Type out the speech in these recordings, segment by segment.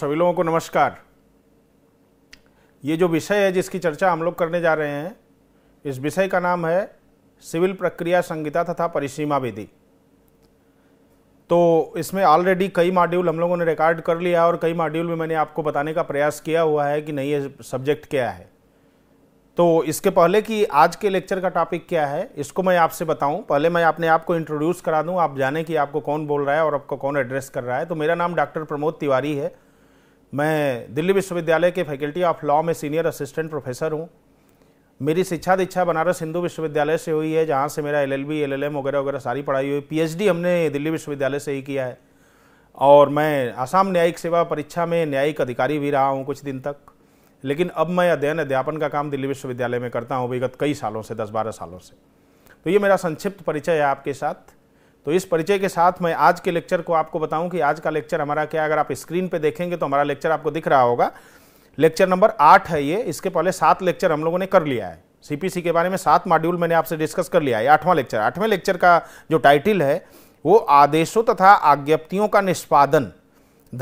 सभी लोगों को नमस्कार ये जो विषय है जिसकी चर्चा हम लोग करने जा रहे हैं इस विषय का नाम है सिविल प्रक्रिया संहिता तथा परिसीमा विधि तो इसमें ऑलरेडी कई मॉड्यूल हम लोगों ने रिकॉर्ड कर लिया और कई मॉड्यूल में मैंने आपको बताने का प्रयास किया हुआ है कि नहीं ये सब्जेक्ट क्या है तो इसके पहले कि आज के लेक्चर का टॉपिक क्या है इसको मैं आपसे बताऊं पहले मैं अपने आप को इंट्रोड्यूस करा दूं आप जाने कि आपको कौन बोल रहा है और आपको कौन एड्रेस कर रहा है तो मेरा नाम डॉक्टर प्रमोद तिवारी है मैं दिल्ली विश्वविद्यालय के फैकल्टी ऑफ लॉ में सीनियर असिस्टेंट प्रोफेसर हूँ मेरी शिक्षा दीक्षा बनारस हिंदू विश्वविद्यालय से हुई है जहाँ से मेरा एलएलबी, एलएलएम वगैरह वगैरह सारी पढ़ाई हुई पीएचडी हमने दिल्ली विश्वविद्यालय से ही किया है और मैं आसाम न्यायिक सेवा परीक्षा में न्यायिक अधिकारी भी रहा हूँ कुछ दिन तक लेकिन अब मैं अध्ययन अध्यापन का काम दिल्ली विश्वविद्यालय में करता हूँ विगत कई सालों से दस बारह सालों से तो ये मेरा संक्षिप्त परिचय है आपके साथ तो इस परिचय के साथ मैं आज के लेक्चर को आपको बताऊं कि आज का लेक्चर हमारा क्या अगर आप स्क्रीन पे देखेंगे तो हमारा लेक्चर आपको दिख रहा होगा लेक्चर नंबर आठ है ये इसके पहले सात लेक्चर हम लोगों ने कर लिया है सीपीसी के बारे में सात मॉड्यूल मैंने आपसे डिस्कस कर लिया है आठवां लेक्चर आठवें लेक्चर का जो टाइटिल है वो आदेशों तथा आज्ञप्तियों का निष्पादन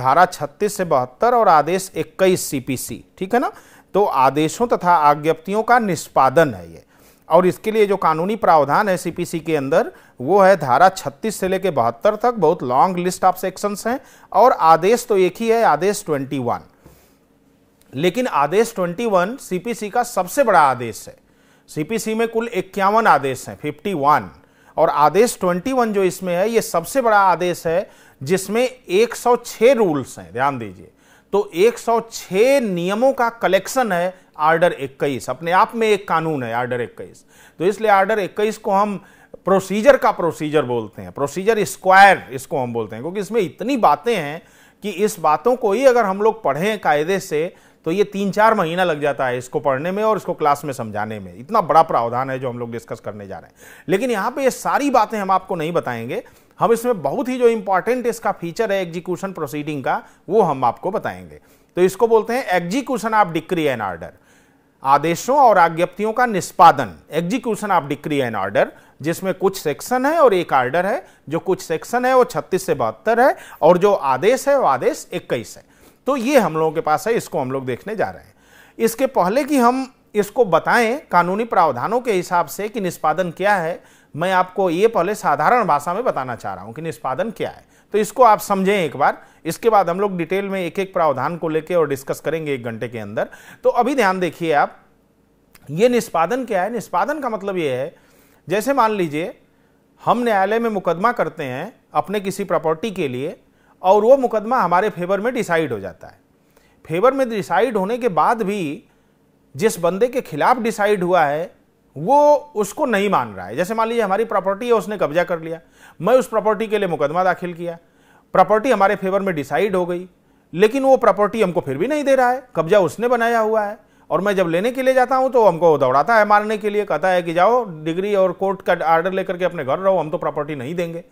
धारा छत्तीस से बहत्तर और आदेश इक्कीस सीपीसी ठीक है ना तो आदेशों तथा आज्ञप्तियों का निष्पादन है ये और इसके लिए जो कानूनी प्रावधान है सीपीसी के अंदर वो है धारा 36 से लेकर बहत्तर तक बहुत लॉन्ग लिस्ट ऑफ सेक्शंस हैं और आदेश तो एक ही है आदेश 21 लेकिन आदेश 21 सीपीसी का सबसे बड़ा आदेश है सीपीसी में कुल इक्यावन आदेश हैं फिफ्टी और आदेश 21 जो इसमें है ये सबसे बड़ा आदेश है जिसमें 106 रूल्स हैं ध्यान दीजिए तो 106 नियमों का कलेक्शन है आर्डर 21 अपने आप में एक कानून है आर्डर 21 तो इसलिए आर्डर 21 को हम प्रोसीजर का प्रोसीजर बोलते हैं प्रोसीजर स्क्वायर इसको हम बोलते हैं क्योंकि इसमें इतनी बातें हैं कि इस बातों को ही अगर हम लोग पढ़ें कायदे से तो ये तीन चार महीना लग जाता है इसको पढ़ने में और इसको क्लास में समझाने में इतना बड़ा प्रावधान है जो हम लोग डिस्कस करने जा रहे हैं लेकिन यहाँ पे ये सारी बातें हम आपको नहीं बताएंगे हम इसमें बहुत ही जो इंपॉर्टेंट इसका फीचर है एग्जीक्यूशन प्रोसीडिंग का वो हम आपको बताएंगे तो इसको बोलते हैं execution of decree and order आदेशों और आज्ञप्तियों का निष्पादन execution of decree and order जिसमें कुछ सेक्शन है और एक ऑर्डर है जो कुछ सेक्शन है वो छत्तीस से बहत्तर है और जो आदेश है वो आदेश इक्कीस है तो ये हम लोगों के पास है इसको हम लोग देखने जा रहे हैं इसके पहले कि हम इसको बताएं कानूनी प्रावधानों के हिसाब से कि निष्पादन क्या है मैं आपको ये पहले साधारण भाषा में बताना चाह रहा हूँ कि निष्पादन क्या है तो इसको आप समझें एक बार इसके बाद हम लोग डिटेल में एक एक प्रावधान को लेकर और डिस्कस करेंगे एक घंटे के अंदर तो अभी ध्यान देखिए आप ये निष्पादन क्या है निष्पादन का मतलब ये है जैसे मान लीजिए हम न्यायालय में मुकदमा करते हैं अपने किसी प्रॉपर्टी के लिए और वो मुकदमा हमारे फेवर में डिसाइड हो जाता है फेवर में डिसाइड होने के बाद भी जिस बंदे के खिलाफ डिसाइड हुआ है वो उसको नहीं मान रहा है जैसे मान लीजिए हमारी प्रॉपर्टी है उसने कब्जा कर लिया मैं उस प्रॉपर्टी के लिए मुकदमा दाखिल किया प्रॉपर्टी हमारे फेवर में डिसाइड हो गई लेकिन वो प्रॉपर्टी हमको फिर भी नहीं दे रहा है कब्जा उसने बनाया हुआ है और मैं जब लेने के लिए जाता हूँ तो हमको दौड़ाता है मारने के लिए कहता है कि जाओ डिग्री और कोर्ट का आर्डर लेकर के अपने घर रहो हम तो प्रॉपर्टी नहीं देंगे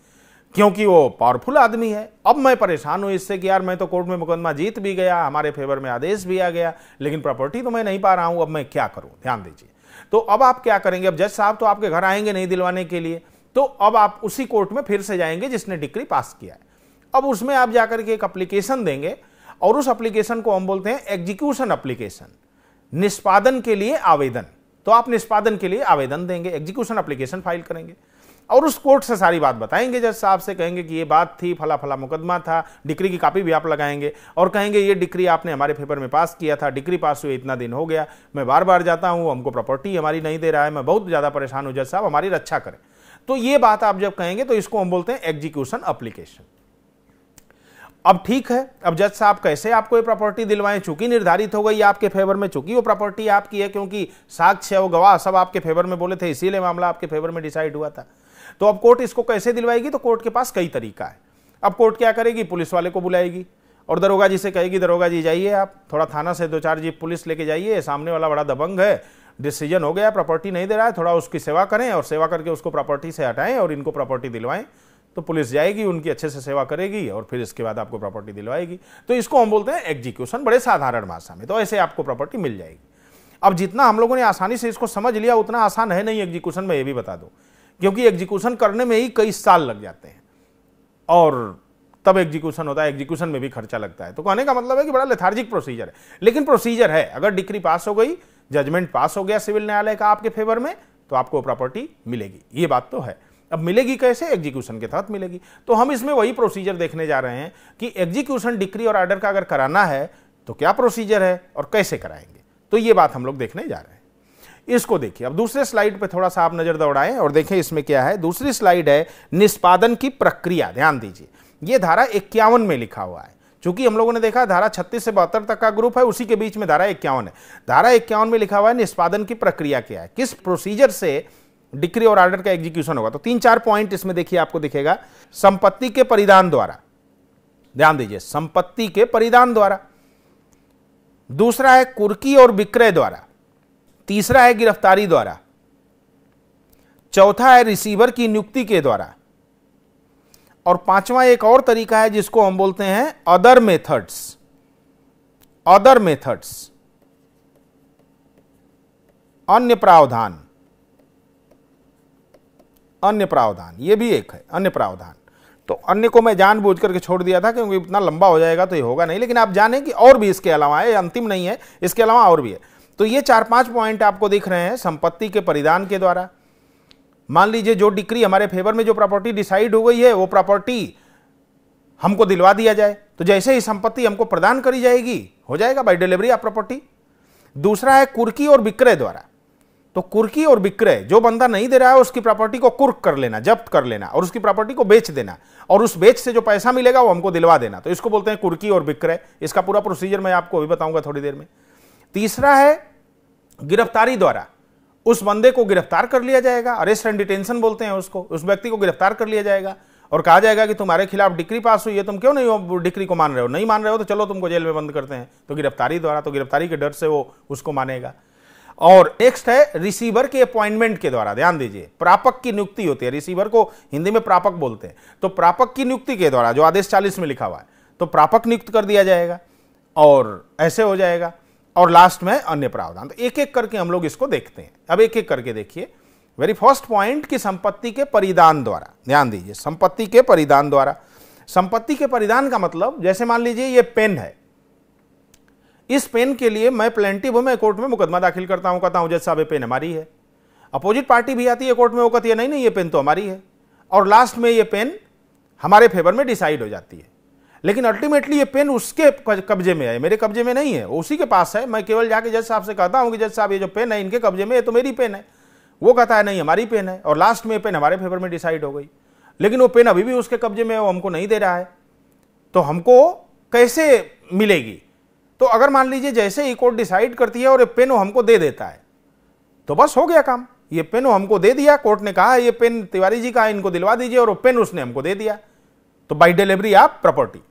क्योंकि वो पावरफुल आदमी है अब मैं परेशान हूँ इससे कि यार मैं तो कोर्ट में मुकदमा जीत भी गया हमारे फेवर में आदेश भी आ गया लेकिन प्रॉपर्टी तो मैं नहीं पा रहा हूँ अब मैं क्या करूँ ध्यान दीजिए तो अब आप क्या करेंगे अब जज साहब तो आपके घर आएंगे नहीं दिलवाने के लिए तो अब आप उसी कोर्ट में फिर से जाएंगे जिसने डिग्री पास किया है अब उसमें आप जाकर के एक अप्लीकेशन देंगे और उस अप्लीकेशन को हम बोलते हैं एग्जीक्यूशन अप्लीकेशन निष्पादन के लिए आवेदन तो आप निष्पादन के लिए आवेदन देंगे एग्जीक्यूशन अप्लीकेशन फाइल करेंगे और उस कोर्ट से सारी बात बताएंगे जज साहब से कहेंगे कि ये बात थी फला फला मुकदमा था डिक्री की कापी भी आप लगाएंगे और कहेंगे ये डिक्री आपने हमारे पेपर में पास किया था डिक्री पास हुए इतना दिन हो गया मैं बार बार जाता हूँ हमको प्रॉपर्टी हमारी नहीं दे रहा है मैं बहुत ज़्यादा परेशान हूँ जज साहब हमारी रक्षा करें तो ये बात आप जब कहेंगे तो इसको हम बोलते हैं एग्जीक्यूशन अप्लीकेशन अब ठीक है अब जज साहब कैसे आपको ये प्रॉपर्टी दिलवाएं चूंकि निर्धारित हो गई आपके फेवर में चूंकि वो प्रॉपर्टी आपकी है क्योंकि साक्ष्य और गवाह सब आपके फेवर में बोले थे इसीलिए मामला आपके फेवर में डिसाइड हुआ था तो अब कोर्ट इसको कैसे दिलवाएगी तो कोर्ट के पास कई तरीका है अब कोर्ट क्या करेगी पुलिस वाले को बुलाएगी और दरोगा जी से कहेगी दरोगा जी जाइए आप थोड़ा थाना से दो चार जी पुलिस लेके जाइए सामने वाला बड़ा दबंग है डिसीजन हो गया प्रॉपर्टी नहीं दे रहा है थोड़ा उसकी सेवा करें और सेवा करके उसको प्रॉपर्टी से हटाएं और इनको प्रॉपर्टी दिलवाएं तो पुलिस जाएगी उनकी अच्छे से सेवा करेगी और फिर इसके बाद आपको प्रॉपर्टी दिलवाएगी तो इसको हम बोलते हैं एग्जीक्यूशन बड़े साधारण भाषा में तो ऐसे आपको प्रॉपर्टी मिल जाएगी अब जितना हम लोगों ने आसानी से इसको समझ लिया उतना आसान है नहीं एग्जीक्यूशन में ये भी बता दो क्योंकि एग्जीक्यूशन करने में ही कई साल लग जाते हैं और तब एग्जीक्यूशन होता है एग्जीक्यूशन में भी खर्चा लगता है तो कहने का मतलब है कि बड़ा लेथार्जिक प्रोसीजर है लेकिन प्रोसीजर है अगर डिक्री पास हो गई जजमेंट पास हो गया सिविल न्यायालय का आपके फेवर में तो आपको प्रॉपर्टी मिलेगी ये बात तो है अब मिलेगी कैसे एग्जीक्यूशन के तहत मिलेगी तो हम इसमें वही प्रोसीजर देखने जा रहे हैं कि एग्जीक्यूशन डिक्री और आर्डर का अगर कराना है तो क्या प्रोसीजर है और कैसे कराएंगे तो ये बात हम लोग देखने जा रहे हैं इसको देखिए अब दूसरे स्लाइड पे थोड़ा सा आप नज़र दौड़ाएं और देखें इसमें क्या है दूसरी स्लाइड है निष्पादन की प्रक्रिया ध्यान दीजिए ये धारा इक्यावन में लिखा हुआ है चूंकि हम लोगों ने देखा धारा छत्तीस से बहत्तर तक का ग्रुप है उसी के बीच में धारा इक्यावन है धारा इक्यावन में लिखा हुआ है निष्पादन की प्रक्रिया क्या है किस प्रोसीजर से डिक्री और ऑर्डर का एग्जीक्यूशन होगा तो तीन चार पॉइंट इसमें देखिए आपको दिखेगा संपत्ति के परिधान द्वारा ध्यान दीजिए संपत्ति के परिधान द्वारा दूसरा है कुर्की और विक्रय द्वारा तीसरा है गिरफ्तारी द्वारा चौथा है रिसीवर की नियुक्ति के द्वारा और पांचवा एक और तरीका है जिसको हम बोलते हैं अदर मेथड्स अदर मेथड्स अन्य प्रावधान अन्य प्रावधान ये भी एक है अन्य प्रावधान तो अन्य को मैं जान बूझ करके छोड़ दिया था क्योंकि इतना लंबा हो जाएगा तो ये होगा नहीं लेकिन आप जानें कि और भी इसके अलावा है अंतिम नहीं है इसके अलावा और भी है तो ये चार पांच पॉइंट आपको दिख रहे हैं संपत्ति के परिधान के द्वारा मान लीजिए जो डिक्री हमारे फेवर में जो प्रॉपर्टी डिसाइड हो गई है वो प्रॉपर्टी हमको दिलवा दिया जाए तो जैसे ही संपत्ति हमको प्रदान करी जाएगी हो जाएगा बाई डिलीवरी ऑफ प्रॉपर्टी दूसरा है कुर्की और विक्रय द्वारा तो कुर्की और विक्रय जो बंदा नहीं दे रहा है उसकी प्रॉपर्टी को कुर्क कर लेना जब्त कर लेना और उसकी प्रॉपर्टी को बेच देना और उस बेच से जो पैसा मिलेगा वो हमको दिलवा देना तो इसको बोलते हैं कुर्की और विक्रय इसका पूरा प्रोसीजर मैं आपको अभी बताऊंगा थोड़ी देर में तीसरा है गिरफ्तारी द्वारा उस बंदे को गिरफ्तार कर लिया जाएगा अरेस्ट एंड डिटेंशन बोलते हैं उसको उस व्यक्ति को गिरफ्तार कर लिया जाएगा और कहा जाएगा कि तुम्हारे खिलाफ डिक्री पास हुई है तुम क्यों नहीं हो डिक्री को मान रहे हो नहीं मान रहे हो तो चलो तुमको जेल में बंद करते हैं तो गिरफ्तारी द्वारा तो गिरफ्तारी के डर से वो उसको मानेगा और नेक्स्ट है रिसीवर के अपॉइंटमेंट के द्वारा ध्यान दीजिए प्रापक की नियुक्ति होती है रिसीवर को हिंदी में प्रापक बोलते हैं तो प्रापक की नियुक्ति के द्वारा जो आदेश चालीस में लिखा हुआ है तो प्रापक नियुक्त कर दिया जाएगा और ऐसे हो जाएगा और लास्ट में अन्य प्रावधान तो एक एक करके हम लोग इसको देखते हैं अब एक एक करके देखिए वेरी फर्स्ट पॉइंट की संपत्ति के परिधान द्वारा ध्यान दीजिए संपत्ति के परिधान द्वारा संपत्ति के परिधान का मतलब जैसे मान लीजिए ये पेन है इस पेन के लिए मैं प्लेंटी हूं मैं कोर्ट में मुकदमा दाखिल करता हूं कहता हूं जज साहब ये पेन हमारी है अपोजिट पार्टी भी आती है कोर्ट में वो कहती है नहीं नहीं ये पेन तो हमारी है और लास्ट में ये पेन हमारे फेवर में डिसाइड हो जाती है लेकिन अल्टीमेटली ये पेन उसके कब्जे में है मेरे कब्जे में नहीं है उसी के पास है मैं केवल जाके जज साहब से कहता हूँ कि जज साहब ये जो पेन है इनके कब्जे में ये तो मेरी पेन है वो कहता है नहीं हमारी पेन है और लास्ट में ये पेन हमारे फेवर में डिसाइड हो गई लेकिन वो पेन अभी भी उसके कब्जे में है वो हमको नहीं दे रहा है तो हमको कैसे मिलेगी तो अगर मान लीजिए जैसे ही कोर्ट डिसाइड करती है और ये पेन वो हमको दे देता है तो बस हो गया काम ये पेन वो हमको दे दिया कोर्ट ने कहा ये पेन तिवारी जी का इनको दिलवा दीजिए और वो पेन उसने हमको दे दिया तो बाई डिलीवरी आप property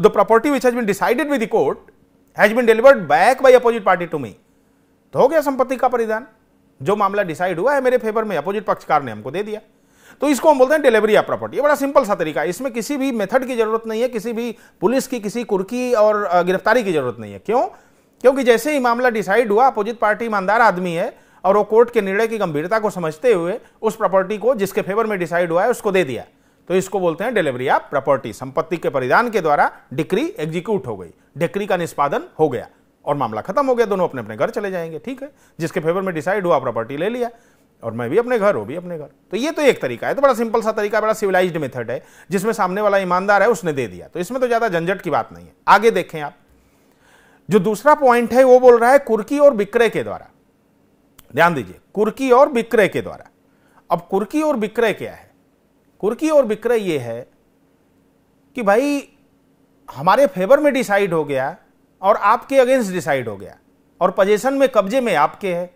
the property which has been decided with the court has been delivered back by opposite party to me तो हो गया संपत्ति का परिधान जो मामला डिसाइड हुआ है मेरे फेवर में अपोजिट पक्षकार ने हमको दे दिया तो इसको हम बोलते हैं डिलीवरी ऑफ प्रॉपर्टी बड़ा सिंपल सा तरीका है इसमें किसी भी मेथड की जरूरत नहीं है किसी भी पुलिस की किसी कुर्की और गिरफ्तारी की जरूरत नहीं है क्यों क्योंकि जैसे ही मामला डिसाइड हुआ अपोजिट पार्टी ईमानदार आदमी है और वो कोर्ट के निर्णय की गंभीरता को समझते हुए उस प्रॉपर्टी को जिसके फेवर में डिसाइड हुआ है उसको दे दिया तो इसको बोलते हैं डिलीवरी ऑफ प्रॉपर्टी संपत्ति के परिधान के द्वारा डिक्री एग्जीक्यूट हो गई डिक्री का निष्पादन हो गया और मामला खत्म हो गया दोनों अपने अपने घर चले जाएंगे ठीक है जिसके फेवर में डिसाइड हुआ प्रॉपर्टी ले लिया और मैं भी अपने घर हो भी अपने घर तो ये तो एक तरीका है तो बड़ा सिंपल सा तरीका बड़ा सिविलाइज्ड मेथड है जिसमें सामने वाला ईमानदार है उसने दे दिया तो इसमें तो ज़्यादा झंझट की बात नहीं है आगे देखें आप जो दूसरा पॉइंट है वो बोल रहा है कुर्की और विक्रय के द्वारा ध्यान दीजिए कुर्की और विक्रय के द्वारा अब कुर्की और विक्रय क्या है कुर्की और विक्रय ये है कि भाई हमारे फेवर में डिसाइड हो गया और आपके अगेंस्ट डिसाइड हो गया और पोजेशन में कब्जे में आपके है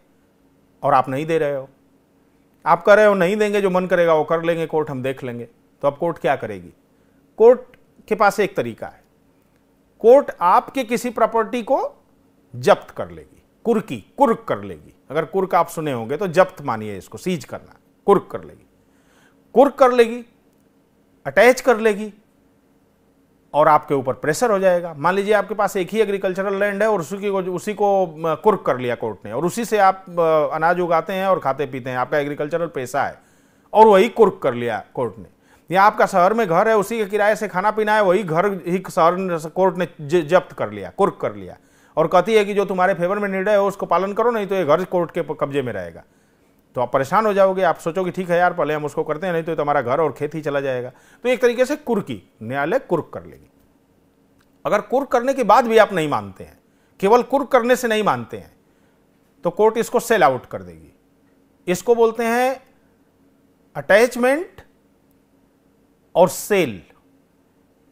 और आप नहीं दे रहे हो आप कह रहे हो नहीं देंगे जो मन करेगा वो कर लेंगे कोर्ट हम देख लेंगे तो अब कोर्ट क्या करेगी कोर्ट के पास एक तरीका है कोर्ट आपके किसी प्रॉपर्टी को जब्त कर लेगी कुर्की कुर्क कर लेगी अगर कुर्क आप सुने होंगे तो जब्त मानिए इसको सीज करना कुर्क कर लेगी कुर्क कर लेगी अटैच कर लेगी और आपके ऊपर प्रेशर हो जाएगा मान लीजिए आपके पास एक ही एग्रीकल्चरल लैंड है और उसी को उसी को कुर्क कर लिया कोर्ट ने और उसी से आप अनाज उगाते हैं और खाते पीते हैं आपका एग्रीकल्चरल पैसा है और वही कुर्क कर लिया कोर्ट ने या आपका शहर में घर है उसी के किराए से खाना पीना है वही घर ही शहर कोर्ट ने जब्त कर लिया कुर्क कर लिया और कहती है कि जो तुम्हारे फेवर में निर्णय है उसको पालन करो नहीं तो ये घर कोर्ट के कब्जे में रहेगा तो आप परेशान हो जाओगे आप सोचोगे ठीक है यार पहले हम उसको करते हैं नहीं तो तुम्हारा घर और खेत ही चला जाएगा तो एक तरीके से कुर्की न्यायालय कुर्क कर लेगी अगर कुर्क करने के बाद भी आप नहीं मानते हैं केवल कुर्क करने से नहीं मानते हैं तो कोर्ट इसको सेल आउट कर देगी इसको बोलते हैं अटैचमेंट और सेल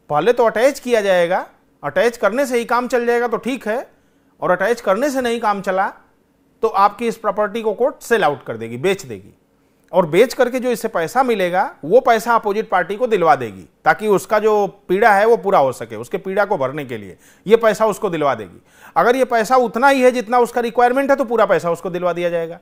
पहले तो अटैच किया जाएगा अटैच करने से ही काम चल जाएगा तो ठीक है और अटैच करने से नहीं काम चला तो आपकी इस प्रॉपर्टी को कोर्ट सेल आउट कर देगी बेच देगी और बेच करके जो इससे पैसा मिलेगा वो पैसा अपोजिट पार्टी को दिलवा देगी ताकि उसका जो पीड़ा है वो पूरा हो सके उसके पीड़ा को भरने के लिए ये पैसा उसको दिलवा देगी अगर ये पैसा उतना ही है जितना उसका रिक्वायरमेंट है तो पूरा पैसा उसको दिलवा दिया जाएगा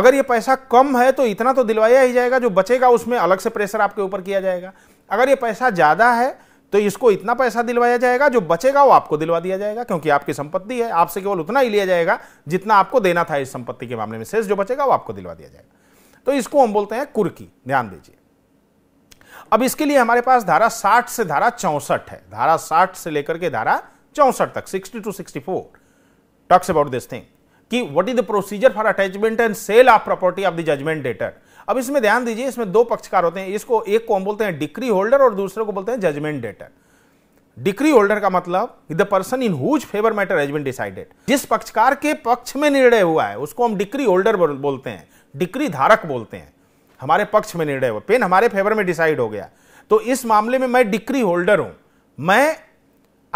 अगर ये पैसा कम है तो इतना तो दिलवाया ही जाएगा जो बचेगा उसमें अलग से प्रेशर आपके ऊपर किया जाएगा अगर ये पैसा ज़्यादा है तो इसको इतना पैसा दिलवाया जाएगा जो बचेगा वो आपको दिलवा दिया जाएगा क्योंकि आपकी संपत्ति है आपसे केवल उतना ही लिया जाएगा जितना आपको देना था इस संपत्ति के मामले में शेष जो बचेगा वो आपको दिलवा दिया जाएगा तो इसको हम बोलते हैं कुर्की ध्यान दीजिए अब इसके लिए हमारे पास धारा साठ से धारा चौंसठ है धारा साठ से लेकर के धारा चौंसठ तक sixty two sixty four talks about this thing कि what is the procedure for attachment and sale of property of the judgment debtor अब इसमें ध्यान दीजिए इसमें दो पक्षकार होते हैं इसको एक को हम बोलते हैं डिक्री होल्डर और दूसरे को बोलते हैं जजमेंट डेटर डिक्री होल्डर का मतलब the person in whose favour matter has been decided जिस पक्षकार के पक्ष में निर्णय हुआ है उसको हम डिक्री होल्डर बोलते हैं डिक्री धारक बोलते हैं हमारे पक्ष में निर्णय हुआ पेन हमारे फेवर में डिसाइड हो गया तो इस मामले में मैं डिक्री होल्डर हूं मैं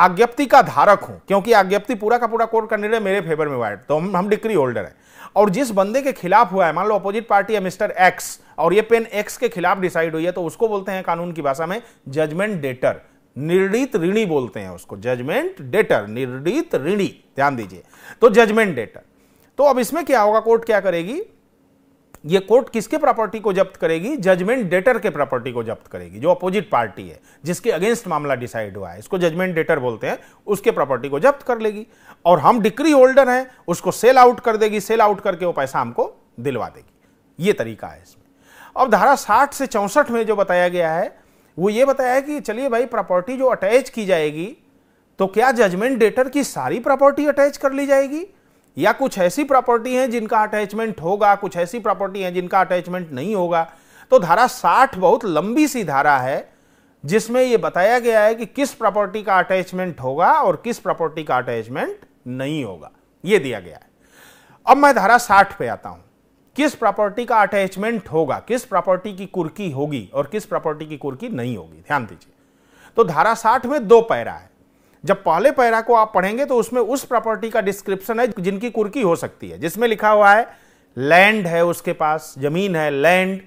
आज्ञप्ति का धारक हूं क्योंकि आज्ञप्ति पूरा का पूरा कोर्ट का निर्णय मेरे फेवर में हुआ है तो हम हम डिक्री होल्डर हैं और जिस बंदे के खिलाफ हुआ है मान लो अपोजिट पार्टी है मिस्टर एक्स और ये पेन एक्स के खिलाफ डिसाइड हुई है तो उसको बोलते हैं कानून की भाषा में जजमेंट डेटर निर्णित ऋणी बोलते हैं उसको जजमेंट डेटर निर्णित ऋणी ध्यान दीजिए तो जजमेंट डेटर तो अब इसमें क्या होगा कोर्ट क्या करेगी ये कोर्ट किसके प्रॉपर्टी को जब्त करेगी जजमेंट डेटर के प्रॉपर्टी को जब्त करेगी जो अपोजिट पार्टी है जिसके अगेंस्ट मामला डिसाइड हुआ है इसको जजमेंट डेटर बोलते हैं उसके प्रॉपर्टी को जब्त कर लेगी और हम डिक्री होल्डर हैं उसको सेल आउट कर देगी सेल आउट करके वो पैसा हमको दिलवा देगी ये तरीका है इसमें अब धारा साठ से चौंसठ में जो बताया गया है वो ये बताया है कि चलिए भाई प्रॉपर्टी जो अटैच की जाएगी तो क्या जजमेंट डेटर की सारी प्रॉपर्टी अटैच कर ली जाएगी या कुछ ऐसी प्रॉपर्टी हैं जिनका अटैचमेंट होगा कुछ ऐसी प्रॉपर्टी हैं जिनका अटैचमेंट नहीं होगा तो धारा साठ बहुत लंबी सी धारा है जिसमें यह बताया गया है कि किस प्रॉपर्टी का अटैचमेंट होगा और किस प्रॉपर्टी का अटैचमेंट नहीं होगा यह दिया गया है अब मैं धारा साठ पे आता हूं किस प्रॉपर्टी का अटैचमेंट होगा किस प्रॉपर्टी की कुर्की होगी और किस प्रॉपर्टी की कुर्की नहीं होगी ध्यान दीजिए तो धारा साठ में दो पैरा है जब पहले पैरा को आप पढ़ेंगे तो उसमें उस प्रॉपर्टी का डिस्क्रिप्शन है जिनकी कुर्की हो सकती है जिसमें लिखा हुआ है लैंड है उसके पास जमीन है लैंड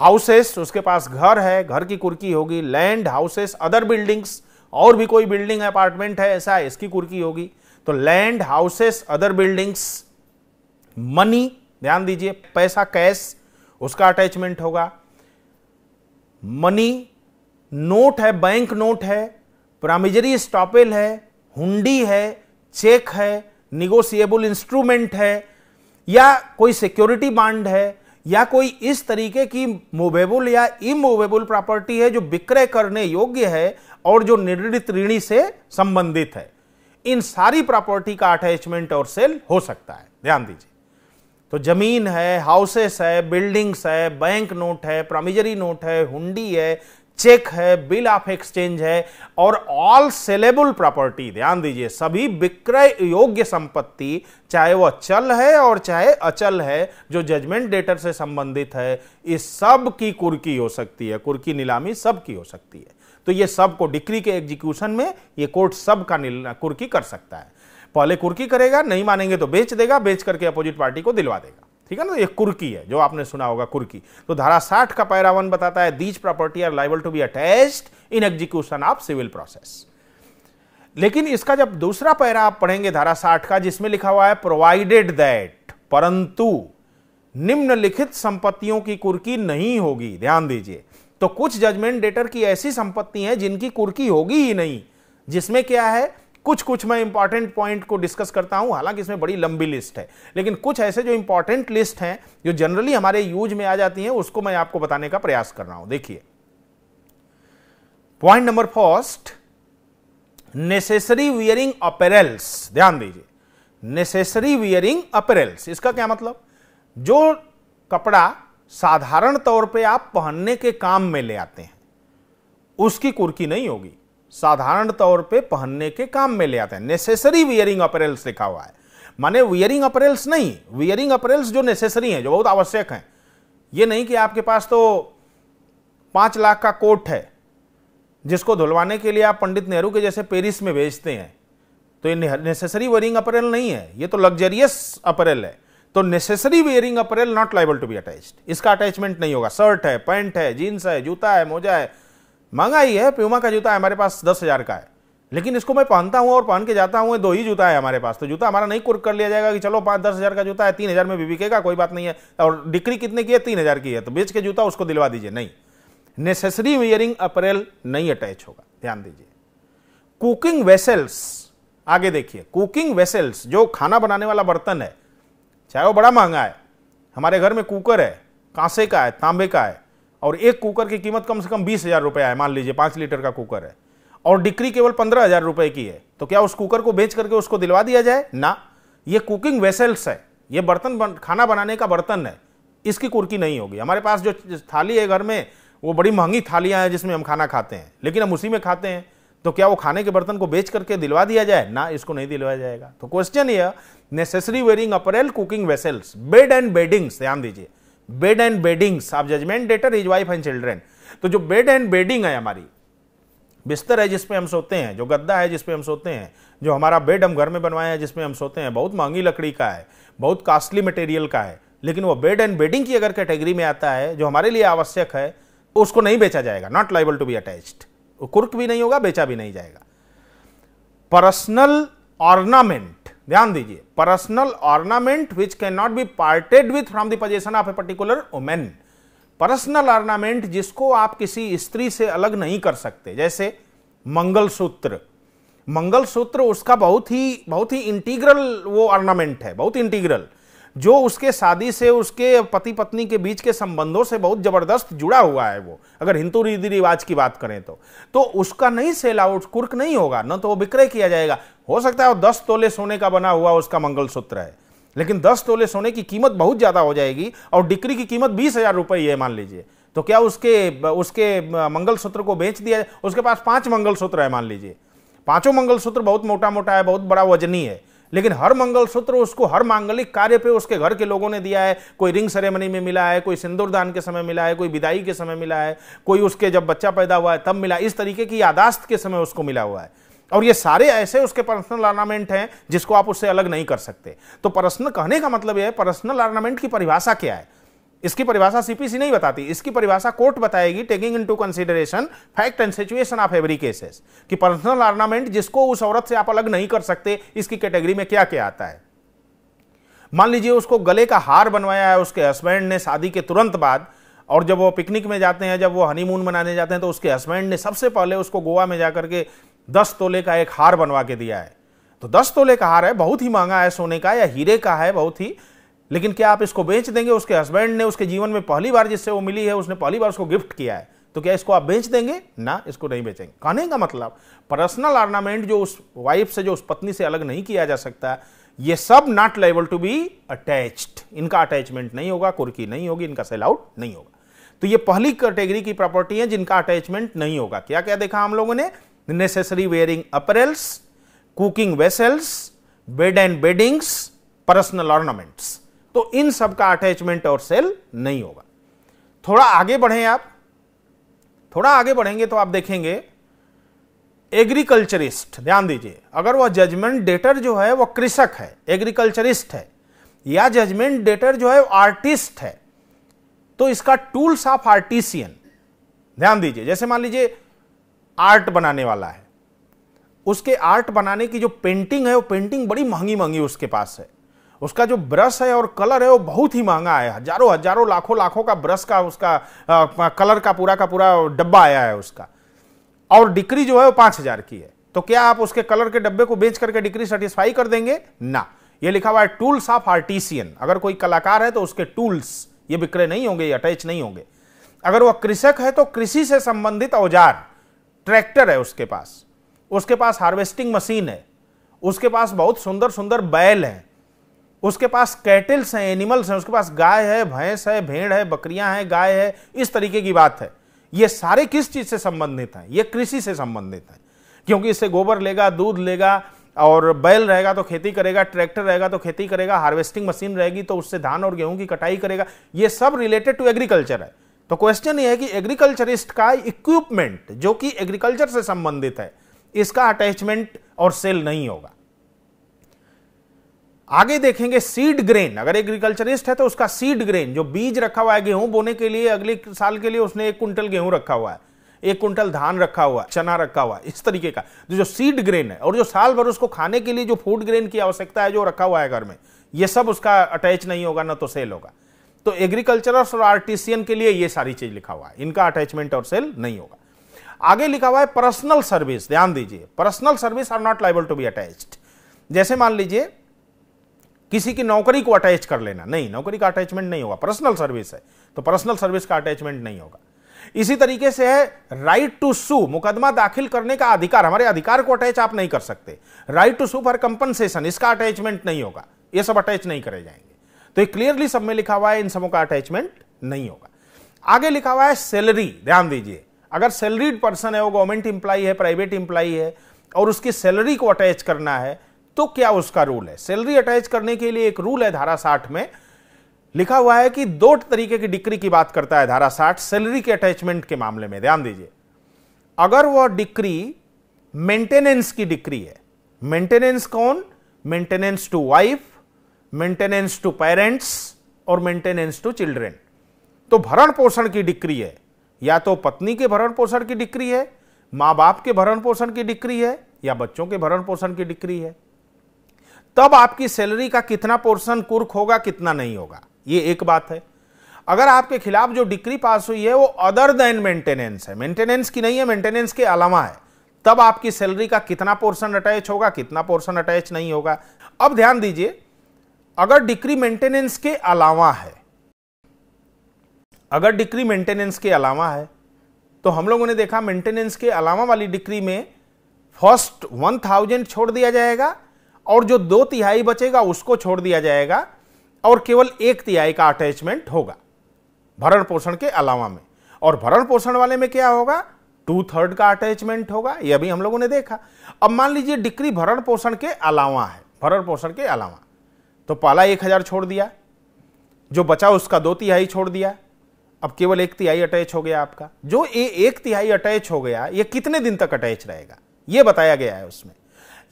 हाउसेस उसके पास घर है घर की कुर्की होगी लैंड हाउसेस अदर बिल्डिंग्स और भी कोई बिल्डिंग है अपार्टमेंट है ऐसा इसकी कुर्की होगी तो land houses other buildings money ध्यान दीजिए पैसा कैश उसका अटैचमेंट होगा मनी नोट है बैंक नोट है प्रामिजरी स्टॉपेल है हुंडी है चेक है निगोशिएबल इंस्ट्रूमेंट है या कोई सिक्योरिटी बांड है या कोई इस तरीके की मूवेबल या इमूवेबल प्रॉपर्टी है जो विक्रय करने योग्य है और जो निर्णित ऋणी से संबंधित है इन सारी प्रॉपर्टी का अटैचमेंट और सेल हो सकता है ध्यान दीजिए तो जमीन है हाउसेस है बिल्डिंग्स है बैंक नोट है प्रामिजरी नोट है हुंडी है चेक है बिल ऑफ एक्सचेंज है और ऑल सेलेबल प्रॉपर्टी ध्यान दीजिए सभी विक्रय योग्य संपत्ति चाहे वह चल है और चाहे अचल है जो जजमेंट डेटर से संबंधित है इस सब की कुर्की हो सकती है कुर्की नीलामी सब की हो सकती है तो ये सब को डिक्री के एग्जीक्यूशन में ये कोर्ट सब का कुर्की कर सकता है पहले कुर्की करेगा नहीं मानेंगे तो बेच देगा बेच करके अपोजिट पार्टी को दिलवा देगा ठीक है ना तो ये कुर्की है जो आपने सुना होगा कुर्की तो धारा साठ का पैरावन बताता है these property are liable to be attach in execution of civil process लेकिन इसका जब दूसरा पैरा आप पढ़ेंगे धारा साठ का जिसमें लिखा हुआ है प्रोवाइडेड दैट परंतु निम्नलिखित संपत्तियों की कुर्की नहीं होगी ध्यान दीजिए तो कुछ जजमेंट डेटर की ऐसी संपत्ति है जिनकी कुर्की होगी ही नहीं जिसमें क्या है कुछ कुछ मैं इंपॉर्टेंट पॉइंट को डिस्कस करता हूं हालांकि इसमें बड़ी लंबी लिस्ट है लेकिन कुछ ऐसे जो इंपॉर्टेंट लिस्ट हैं जो जनरली हमारे यूज में आ जाती हैं उसको मैं आपको बताने का प्रयास कर रहा हूं देखिए point number first necessary wearing apparels ध्यान दीजिए नेसेसरी वियरिंग अपेरल्स इसका क्या मतलब जो कपड़ा साधारण तौर पे आप पहनने के काम में ले आते हैं उसकी कुर्की नहीं होगी साधारण तौर पे पहनने के काम में ले आते हैं नेसेसरी वियरिंग अपरेल्स लिखा हुआ है माने वियरिंग अपरेल्स नहीं वियरिंग अपरेल्स जो नेसेसरी हैं जो बहुत आवश्यक हैं ये नहीं कि आपके पास तो पाँच लाख का कोट है जिसको धुलवाने के लिए आप पंडित नेहरू के जैसे पेरिस में भेजते हैं तो ये नेसेसरी वियरिंग अपरेल नहीं है ये तो लग्जरियस अपरेल है तो necessary wearing apparel not liable to be attached इसका अटैचमेंट नहीं होगा शर्ट है पैंट है जीन्स है जूता है मोजा है महंगा ही है प्यूमा का जूता है हमारे पास दस हज़ार का है लेकिन इसको मैं पहनता हूं और पहन के जाता हूं दो ही जूता है हमारे पास तो जूता हमारा नहीं कुर्क कर लिया जाएगा कि चलो पांच दस हज़ार का जूता है तीन हज़ार में भी बिकेगा कोई बात नहीं है और डिक्री कितने की है तीन हज़ार की है तो बेच के जूता उसको दिलवा दीजिए नहीं नेसेसरी वियरिंग अपरेल नहीं अटैच होगा ध्यान दीजिए कुकिंग वेसल्स आगे देखिए कुकिंग वेसल्स जो खाना बनाने वाला बर्तन है चाहे वो बड़ा महंगा है हमारे घर में कुकर है कांसे का है तांबे का है और एक कुकर की कीमत कम से कम बीस हज़ार रुपया है मान लीजिए पाँच लीटर का कुकर है और डिक्री केवल पंद्रह हज़ार रुपये की है तो क्या उस कुकर को बेच करके उसको दिलवा दिया जाए ना ये कुकिंग वेसल्स है ये बर्तन बन, खाना बनाने का बर्तन है इसकी कुर्की नहीं होगी हमारे पास जो थाली है घर में वो बड़ी महंगी थालियाँ हैं जिसमें हम खाना खाते हैं लेकिन हम उसी में खाते हैं तो क्या वो खाने के बर्तन को बेच करके दिलवा दिया जाए ना इसको नहीं दिलवाया जाएगा तो क्वेश्चन यह necessary wearing apparel cooking vessels bed and beddings ध्यान दीजिए बेड एंड बेडिंग्स आप judgment debtor is wife and children तो जो बेड एंड बेडिंग है हमारी बिस्तर है जिसपे हम सोते हैं जो गद्दा है जिसपे हम सोते हैं जो हमारा बेड हम घर में बनवाए हैं जिसमें हम सोते हैं बहुत महंगी लकड़ी का है बहुत कास्टली मटेरियल का है लेकिन वो बेड एंड बेडिंग की अगर कैटेगरी में आता है जो हमारे लिए आवश्यक है उसको नहीं बेचा जाएगा not liable to be attached कुर्क भी नहीं होगा बेचा भी नहीं जाएगा पर्सनल ऑर्नामेंट ध्यान दीजिए personal ornament which can not be parted with from the of a particular women personal ornament जिसको आप किसी स्त्री से अलग नहीं कर सकते जैसे मंगलसूत्र मंगलसूत्र उसका बहुत ही बहुत ही इंटीग्रल वो ऑर्नामेंट है बहुत इंटीग्रल जो उसके शादी से उसके पति पत्नी के बीच के संबंधों से बहुत ज़बरदस्त जुड़ा हुआ है वो अगर हिंदू रीति रिवाज की बात करें तो तो उसका नहीं सेल आउट कुर्क नहीं होगा ना तो वो विक्रय किया जाएगा हो सकता है वो दस तोले सोने का बना हुआ उसका मंगलसूत्र है लेकिन दस तोले सोने की कीमत बहुत ज़्यादा हो जाएगी और डिक्री की कीमत बीस हज़ार रुपये ये मान लीजिए तो क्या उसके उसके मंगलसूत्र को बेच दिया उसके पास पांच मंगलसूत्र है मान लीजिए पांचों मंगलसूत्र बहुत मोटा मोटा है बहुत बड़ा वजनी है लेकिन हर मंगलसूत्र उसको हर मांगलिक कार्य पे उसके घर के लोगों ने दिया है कोई रिंग सेरेमनी में मिला है कोई सिंदूरदान के समय मिला है कोई विदाई के समय मिला है कोई उसके जब बच्चा पैदा हुआ है तब मिला इस तरीके की यादाश्त के समय उसको मिला हुआ है और ये सारे ऐसे उसके पर्सनल ऑर्नामेंट हैं जिसको आप उससे अलग नहीं कर सकते तो पर्सनल कहने का मतलब यह है पर्सनल ऑर्नामेंट की परिभाषा क्या है इसकी परिभाषा सीपीसी नहीं बताती इसकी परिभाषा कोर्ट बताएगी taking into consideration fact and situation of every cases कि पर्सनल आर्नामेंट जिसको उस औरत से आप अलग नहीं कर सकते इसकी कैटेगरी में क्या क्या आता है मान लीजिए उसको गले का हार बनवाया है उसके हस्बैंड ने शादी के तुरंत बाद और जब वो पिकनिक में जाते हैं जब वो हनीमून मनाने जाते हैं तो उसके हस्बैंड ने सबसे पहले उसको गोवा में जाकर के दस तोले का एक हार बनवा के दिया है तो दस तोले का हार है बहुत ही महंगा है सोने का या हीरे का है बहुत ही लेकिन क्या आप इसको बेच देंगे उसके हस्बैंड ने उसके जीवन में पहली बार जिससे वो मिली है उसने पहली बार उसको गिफ्ट किया है तो क्या इसको आप बेच देंगे ना इसको नहीं बेचेंगे कहने का मतलब पर्सनल आर्नामेंट जो उस वाइफ से जो उस पत्नी से अलग नहीं किया जा सकता ये सब not liable to be attached इनका अटैचमेंट नहीं होगा कुर्की नहीं होगी इनका सेल आउट नहीं होगा तो ये पहली कैटेगरी की प्रॉपर्टी है जिनका अटैचमेंट नहीं होगा क्या क्या देखा हम लोगों ने necessary wearing apparels cooking vessels bed and beddings personal ornaments तो इन सब का अटैचमेंट और सेल नहीं होगा थोड़ा आगे बढ़ें आप थोड़ा आगे बढ़ेंगे तो आप देखेंगे एग्रीकल्चरिस्ट ध्यान दीजिए अगर वह जजमेंट डेटर जो है वह कृषक है एग्रीकल्चरिस्ट है या जजमेंट डेटर जो है आर्टिस्ट है तो इसका टूल्स ऑफ आर्टिसियन ध्यान दीजिए जैसे मान लीजिए आर्ट बनाने वाला है उसके आर्ट बनाने की जो पेंटिंग है वो पेंटिंग बड़ी महंगी महंगी उसके पास है उसका जो ब्रश है और कलर है वो बहुत ही महंगा है हजारों हजारों लाखों लाखों का ब्रश का उसका आ, कलर का पूरा का पूरा डब्बा आया है उसका और डिक्री जो है वो पांच हज़ार की है तो क्या आप उसके कलर के डब्बे को बेच करके डिक्री सेटिस्फाई कर देंगे ना ये लिखा हुआ है टूल्स ऑफ आर्टिसियन अगर कोई कलाकार है तो उसके टूल्स ये बिक्रे नहीं होंगे अटैच नहीं होंगे अगर वह कृषक है तो कृषि से संबंधित औजार ट्रैक्टर है उसके पास उसके पास हार्वेस्टिंग मशीन है उसके पास बहुत सुंदर सुंदर बैल हैं उसके पास कैटल्स हैं एनिमल्स हैं उसके पास गाय है भैंस है भेड़ है बकरियां हैं गाय है इस तरीके की बात है ये सारे किस चीज़ से संबंधित हैं ये कृषि से संबंधित हैं क्योंकि इससे गोबर लेगा दूध लेगा और बैल रहेगा तो खेती करेगा ट्रैक्टर रहेगा तो खेती करेगा हार्वेस्टिंग मशीन रहेगी तो उससे धान और गेहूं की कटाई करेगा ये सब रिलेटेड टू एग्रीकल्चर है तो क्वेश्चन ये है कि एग्रीकल्चरिस्ट का इक्विपमेंट जो कि एग्रीकल्चर से संबंधित है इसका अटैचमेंट और सेल नहीं होगा आगे देखेंगे सीड ग्रेन अगर एग्रीकल्चरिस्ट है तो उसका सीड ग्रेन जो बीज रखा हुआ है गेहूं बोने के लिए अगले साल के लिए उसने एक कुंटल गेहूं रखा हुआ है एक कुंटल धान रखा हुआ चना रखा हुआ इस तरीके का तो जो सीड ग्रेन है और जो साल भर उसको खाने के लिए जो फूड ग्रेन की आवश्यकता है जो रखा हुआ है घर में ये सब उसका अटैच नहीं होगा ना तो सेल होगा तो एग्रीकल्चरर्स और आर्टिसियन के लिए ये सारी चीज लिखा हुआ है इनका अटैचमेंट और सेल नहीं होगा आगे लिखा हुआ है पर्सनल सर्विस ध्यान दीजिए personal service are not liable to be attached जैसे मान लीजिए किसी की नौकरी को अटैच कर लेना नहीं नौकरी का अटैचमेंट नहीं होगा पर्सनल सर्विस है तो पर्सनल सर्विस का अटैचमेंट नहीं होगा इसी तरीके से है राइट टू सू मुकदमा दाखिल करने का अधिकार हमारे अधिकार को अटैच आप नहीं कर सकते right to sue for compensation इसका अटैचमेंट नहीं होगा ये सब अटैच नहीं करे जाएंगे तो ये क्लियरली सब में लिखा हुआ है इन सबों का अटैचमेंट नहीं होगा आगे लिखा हुआ है सैलरी ध्यान दीजिए अगर सैलरीड पर्सन है वो गवर्नमेंट इंप्लाई है प्राइवेट इंप्लाई है और उसकी सैलरी को अटैच करना है तो क्या उसका रूल है सैलरी अटैच करने के लिए एक रूल है धारा साठ में लिखा हुआ है कि दो तरीके की डिक्री की बात करता है धारा साठ सैलरी के अटैचमेंट के मामले में ध्यान दीजिए अगर वह डिक्री मेंटेनेंस की डिक्री है मेंटेनेंस कौन maintenance to wife maintenance to parents और मेंटेनेंस टू चिल्ड्रेन तो भरण पोषण की डिक्री है या तो पत्नी के भरण पोषण की डिक्री है माँ बाप के भरण पोषण की डिक्री है या बच्चों के भरण पोषण की डिक्री है तब आपकी सैलरी का कितना पोर्शन कुर्क होगा कितना नहीं होगा ये एक बात है अगर आपके खिलाफ जो डिक्री पास हुई है वो अदर देन मेंटेनेंस है मेंटेनेंस की नहीं है मेंटेनेंस के अलावा है तब आपकी सैलरी का कितना पोर्शन अटैच होगा कितना पोर्शन अटैच नहीं होगा अब ध्यान दीजिए अगर डिक्री मेंटेनेंस के अलावा है अगर डिक्री मेंटेनेंस के अलावा है तो हम लोगों ने देखा मेंटेनेंस के अलावा वाली डिक्री में फर्स्ट वन थाउजेंड छोड़ दिया जाएगा और जो दो तिहाई बचेगा उसको छोड़ दिया जाएगा और केवल एक तिहाई का अटैचमेंट होगा भरण पोषण के अलावा में और भरण पोषण वाले में क्या होगा टू थर्ड का अटैचमेंट होगा यह भी हम लोगों ने देखा अब मान लीजिए डिक्री भरण पोषण के अलावा है भरण पोषण के अलावा तो पाला एक हजार छोड़ दिया जो बचा उसका दो तिहाई छोड़ दिया अब केवल एक तिहाई अटैच हो गया आपका जो ए, एक तिहाई अटैच हो गया ये कितने दिन तक अटैच रहेगा ये बताया गया है उसमें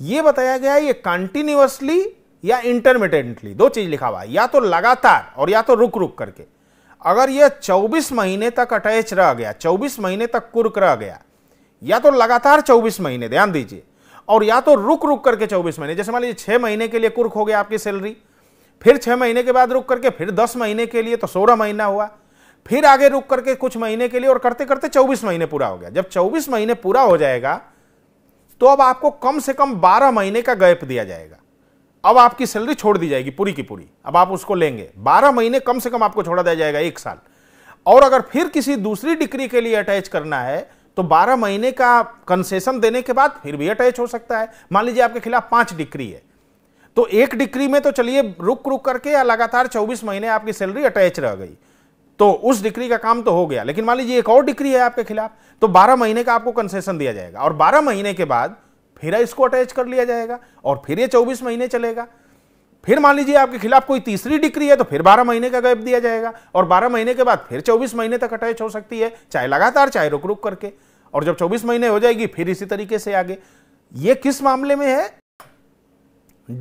ये बताया गया है ये कंटिन्यूसली या इंटरमीडियंटली दो चीज लिखा हुआ है या तो लगातार और या तो रुक रुक करके अगर यह 24 महीने तक अटैच रह गया 24 महीने तक कुर्क रह गया या तो लगातार 24 महीने ध्यान दीजिए और या तो रुक रुक करके 24 महीने जैसे मान लीजिए छह महीने के लिए कुर्क हो गया आपकी सैलरी फिर छह महीने के बाद रुक करके फिर दस महीने के लिए तो सोलह महीना हुआ फिर आगे रुक करके कुछ महीने के लिए और करते करते चौबीस महीने पूरा हो गया जब चौबीस महीने पूरा हो जाएगा तो अब आपको कम से कम बारह महीने का गैप दिया जाएगा अब आपकी सैलरी छोड़ दी जाएगी पूरी की पूरी अब आप उसको लेंगे बारह महीने कम से कम आपको छोड़ा दिया जाएगा एक साल और अगर फिर किसी दूसरी डिग्री के लिए अटैच करना है तो 12 महीने का कंसेशन देने के बाद फिर भी अटैच हो सकता है मान लीजिए आपके खिलाफ पांच डिग्री है तो एक डिग्री में तो चलिए रुक रुक करके या लगातार 24 महीने आपकी सैलरी अटैच रह गई तो उस डिक्री का काम तो हो गया लेकिन मान लीजिए एक और डिक्री है आपके खिलाफ तो 12 महीने का आपको कंसेशन दिया जाएगा और 12 महीने के बाद फिर इसको अटैच कर लिया जाएगा और फिर ये 24 महीने चलेगा फिर मान लीजिए आपके खिलाफ कोई तीसरी डिक्री है तो फिर 12 महीने का गैप दिया जाएगा और 12 महीने के बाद फिर 24 महीने तक अटैच हो सकती है चाहे लगातार चाहे रुक रुक करके और जब चौबीस महीने हो जाएगी फिर इसी तरीके से आगे ये किस मामले में है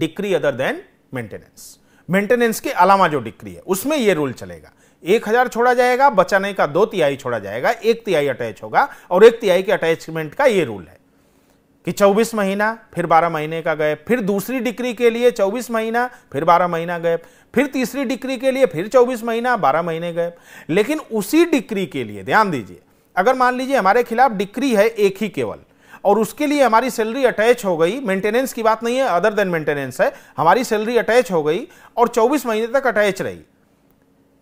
decree other than maintenance maintenance के अलावा जो डिक्री है उसमें यह रूल चलेगा एक हजार छोड़ा जाएगा बचाने का दो तिहाई छोड़ा जाएगा एक तिहाई अटैच होगा और एक तिहाई के अटैचमेंट का ये रूल है कि 24 महीना फिर 12 महीने का गैप फिर दूसरी डिग्री के लिए 24 महीना फिर 12 महीना गैप फिर तीसरी डिग्री के लिए फिर 24 महीना 12 महीने गैप लेकिन उसी डिग्री के लिए ध्यान दीजिए अगर मान लीजिए हमारे खिलाफ डिग्री है एक ही केवल और उसके लिए हमारी सैलरी अटैच हो गई मेंटेनेंस की बात नहीं है अदर देन मेंटेनेंस है हमारी सैलरी अटैच हो गई और 24 महीने तक अटैच रही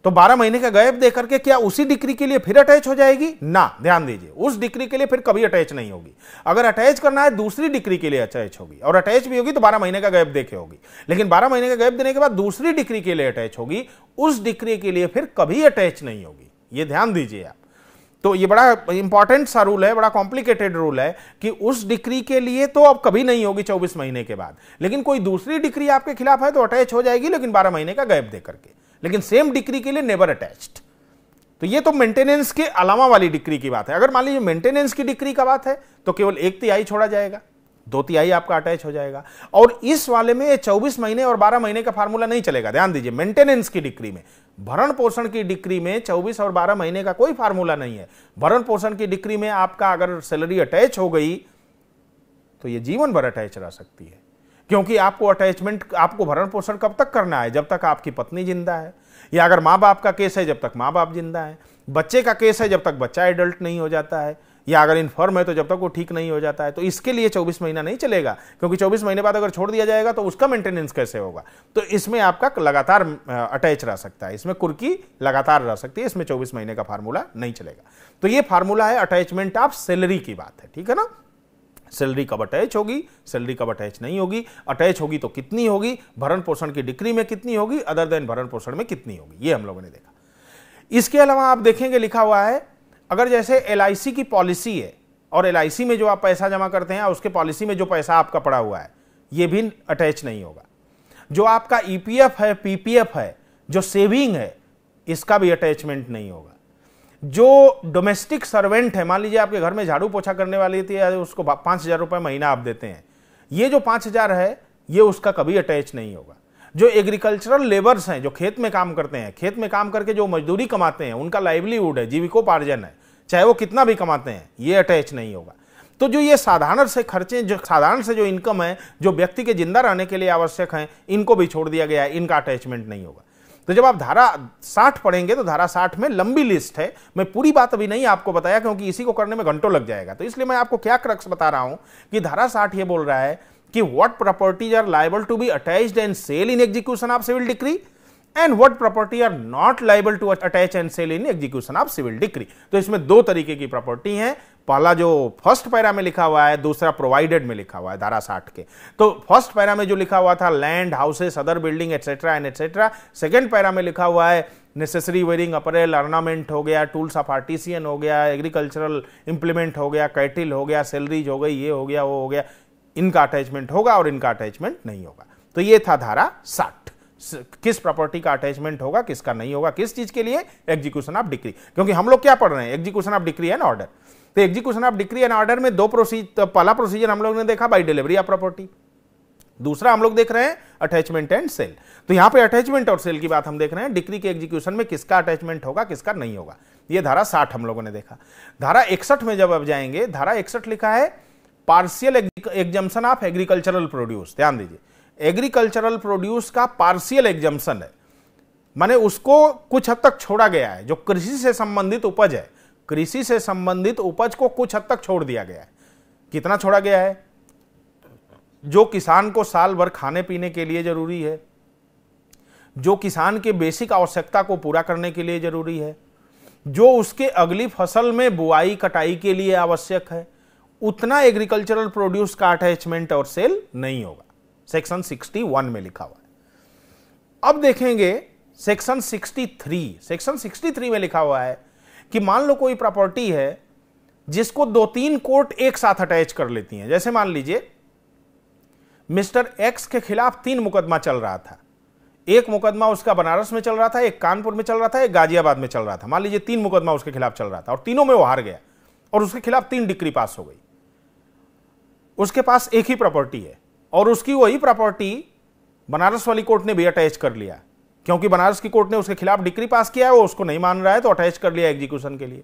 तो 12 महीने का गैप देकर के क्या उसी डिग्री के लिए फिर अटैच हो जाएगी ना ध्यान दीजिए उस डिग्री के लिए फिर कभी अटैच नहीं होगी अगर अटैच करना है दूसरी डिग्री के लिए अटैच होगी और अटैच भी होगी तो 12 महीने का गैप देखे होगी लेकिन 12 महीने का गैप देने के बाद दूसरी डिग्री के लिए अटैच होगी उस डिक्री के लिए फिर कभी अटैच नहीं होगी ये ध्यान दीजिए आप तो ये बड़ा इंपॉर्टेंट सा रूल है बड़ा कॉम्प्लिकेटेड रूल है कि उस डिक्री के लिए तो अब कभी नहीं होगी चौबीस महीने के बाद लेकिन कोई दूसरी डिक्री आपके खिलाफ है तो अटैच हो जाएगी लेकिन बारह महीने का गैप देकर के लेकिन सेम डिक्री के लिए नेबर अटैच्ड तो ये तो मेंटेनेंस के अलावा वाली डिक्री की बात है अगर मान लीजिए मेंटेनेंस की डिक्री का बात है तो केवल एक तिहाई छोड़ा जाएगा दो तिहाई आपका अटैच हो जाएगा और इस वाले में चौबीस महीने और बारह महीने का फार्मूला नहीं चलेगा ध्यान दीजिए मेंटेनेंस की डिक्री में भरण पोषण की डिक्री में चौबीस और बारह महीने का कोई फार्मूला नहीं है भरण पोषण की डिक्री में आपका अगर सैलरी अटैच हो गई तो ये जीवन भर अटैच रह सकती है क्योंकि आपको अटैचमेंट आपको भरण पोषण कब तक करना है जब तक आपकी पत्नी जिंदा है या अगर माँ बाप का केस है जब तक माँ बाप जिंदा है बच्चे का केस है जब तक बच्चा एडल्ट नहीं हो जाता है या अगर इन्फर्म है तो जब तक वो ठीक नहीं हो जाता है तो इसके लिए 24 महीना नहीं चलेगा क्योंकि 24 महीने बाद अगर छोड़ दिया जाएगा तो उसका मेंटेनेंस कैसे होगा तो इसमें आपका लगातार अटैच रह सकता है इसमें कुर्की लगातार रह सकती है इसमें 24 महीने का फार्मूला नहीं चलेगा तो ये फार्मूला है अटैचमेंट ऑफ सैलरी की बात है ठीक है ना सैलरी कब अटैच होगी सैलरी कब अटैच नहीं होगी अटैच होगी तो कितनी होगी भरण पोषण की डिक्री में कितनी होगी अदर देन भरण पोषण में कितनी होगी ये हम लोगों ने देखा इसके अलावा आप देखेंगे लिखा हुआ है अगर जैसे एल की पॉलिसी है और एल में जो आप पैसा जमा करते हैं उसके पॉलिसी में जो पैसा आपका पड़ा हुआ है ये भी अटैच नहीं होगा जो आपका ईपीएफ e है पीपीएफ है जो सेविंग है इसका भी अटैचमेंट नहीं होगा जो डोमेस्टिक सर्वेंट है मान लीजिए आपके घर में झाड़ू पोछा करने वाली थी या उसको पाँच हज़ार रुपये महीना आप देते हैं ये जो पाँच हज़ार है ये उसका कभी अटैच नहीं होगा जो एग्रीकल्चरल लेबर्स हैं जो खेत में काम करते हैं खेत में काम करके जो मजदूरी कमाते हैं उनका लाइवलीहुड है जीविकोपार्जन है चाहे वो कितना भी कमाते हैं ये अटैच नहीं होगा तो जो ये साधारण से खर्चे जो साधारण से जो इनकम है जो व्यक्ति के जिंदा रहने के लिए आवश्यक हैं इनको भी छोड़ दिया गया है इनका अटैचमेंट नहीं होगा तो जब आप धारा साठ पढ़ेंगे तो धारा साठ में लंबी लिस्ट है मैं पूरी बात अभी नहीं आपको बताया क्योंकि इसी को करने में घंटों लग जाएगा तो इसलिए मैं आपको क्या क्रक्स बता रहा हूं कि धारा साठ ये बोल रहा है कि what properties are liable to be attach and sale in execution of civil decree and what property are not liable to attach and sale in execution of civil decree तो इसमें दो तरीके की प्रॉपर्टी है पहला जो फर्स्ट पैरा में लिखा हुआ है दूसरा प्रोवाइडेड में लिखा हुआ है धारा साठ के तो फर्स्ट पैरा में जो लिखा हुआ था land houses other building etcetera and etcetera second para में लिखा हुआ है नेसेसरी वेयरिंग अपरेल अर्नामेंट हो गया टूल्स ऑफ आर्टिसियन हो गया एग्रीकल्चरल इंप्लीमेंट हो गया कैटिल हो गया सैलरीज हो गई ये हो गया वो हो गया इनका अटैचमेंट होगा और इनका अटैचमेंट नहीं होगा तो ये था धारा साठ किस प्रॉपर्टी का अटैचमेंट होगा किसका नहीं होगा किस चीज के लिए एग्जीक्यूशन ऑफ डिक्री क्योंकि हम लोग क्या पढ़ रहे हैं execution of decree and order तो execution of decree and order में दो प्रोसीज तो पहला प्रोसीजर हम लोग ने देखा बाई डिलीवरी ऑफ प्रॉपर्टी दूसरा हम लोग देख रहे हैं अटैचमेंट एंड सेल तो यहां पे अटैचमेंट और सेल की बात हम देख रहे हैं डिक्री के एग्जीक्यूशन में किसका अटैचमेंट होगा किसका नहीं होगा ये धारा साठ हम लोगों ने देखा धारा इकसठ में जब आप जाएंगे धारा इकसठ लिखा है partial exemption of agricultural produce ध्यान दीजिए एग्रीकल्चरल प्रोड्यूस का पार्शियल एग्जम्पन है माने उसको कुछ हद तक छोड़ा गया है जो कृषि से संबंधित उपज है कृषि से संबंधित उपज को कुछ हद तक छोड़ दिया गया है कितना छोड़ा गया है जो किसान को साल भर खाने पीने के लिए जरूरी है जो किसान के बेसिक आवश्यकता को पूरा करने के लिए जरूरी है जो उसके अगली फसल में बुआई कटाई के लिए आवश्यक है उतना एग्रीकल्चरल प्रोड्यूस का अटैचमेंट और सेल नहीं होगा सेक्शन 61 में लिखा हुआ है अब देखेंगे सेक्शन 63 सेक्शन 63 में लिखा हुआ है कि मान लो कोई प्रॉपर्टी है जिसको दो तीन कोर्ट एक साथ अटैच कर लेती हैं जैसे मान लीजिए मिस्टर एक्स के खिलाफ तीन मुकदमा चल रहा था एक मुकदमा उसका बनारस में चल रहा था एक कानपुर में चल रहा था एक गाजियाबाद में चल रहा था मान लीजिए तीन मुकदमा उसके खिलाफ चल रहा था और तीनों में वो हार गया और उसके खिलाफ तीन डिग्री पास हो गई उसके पास एक ही प्रॉपर्टी है और उसकी वही प्रॉपर्टी बनारस वाली कोर्ट ने भी अटैच कर लिया क्योंकि बनारस की कोर्ट ने उसके खिलाफ डिक्री पास किया है वो उसको नहीं मान रहा है तो अटैच कर लिया एग्जीक्यूशन के लिए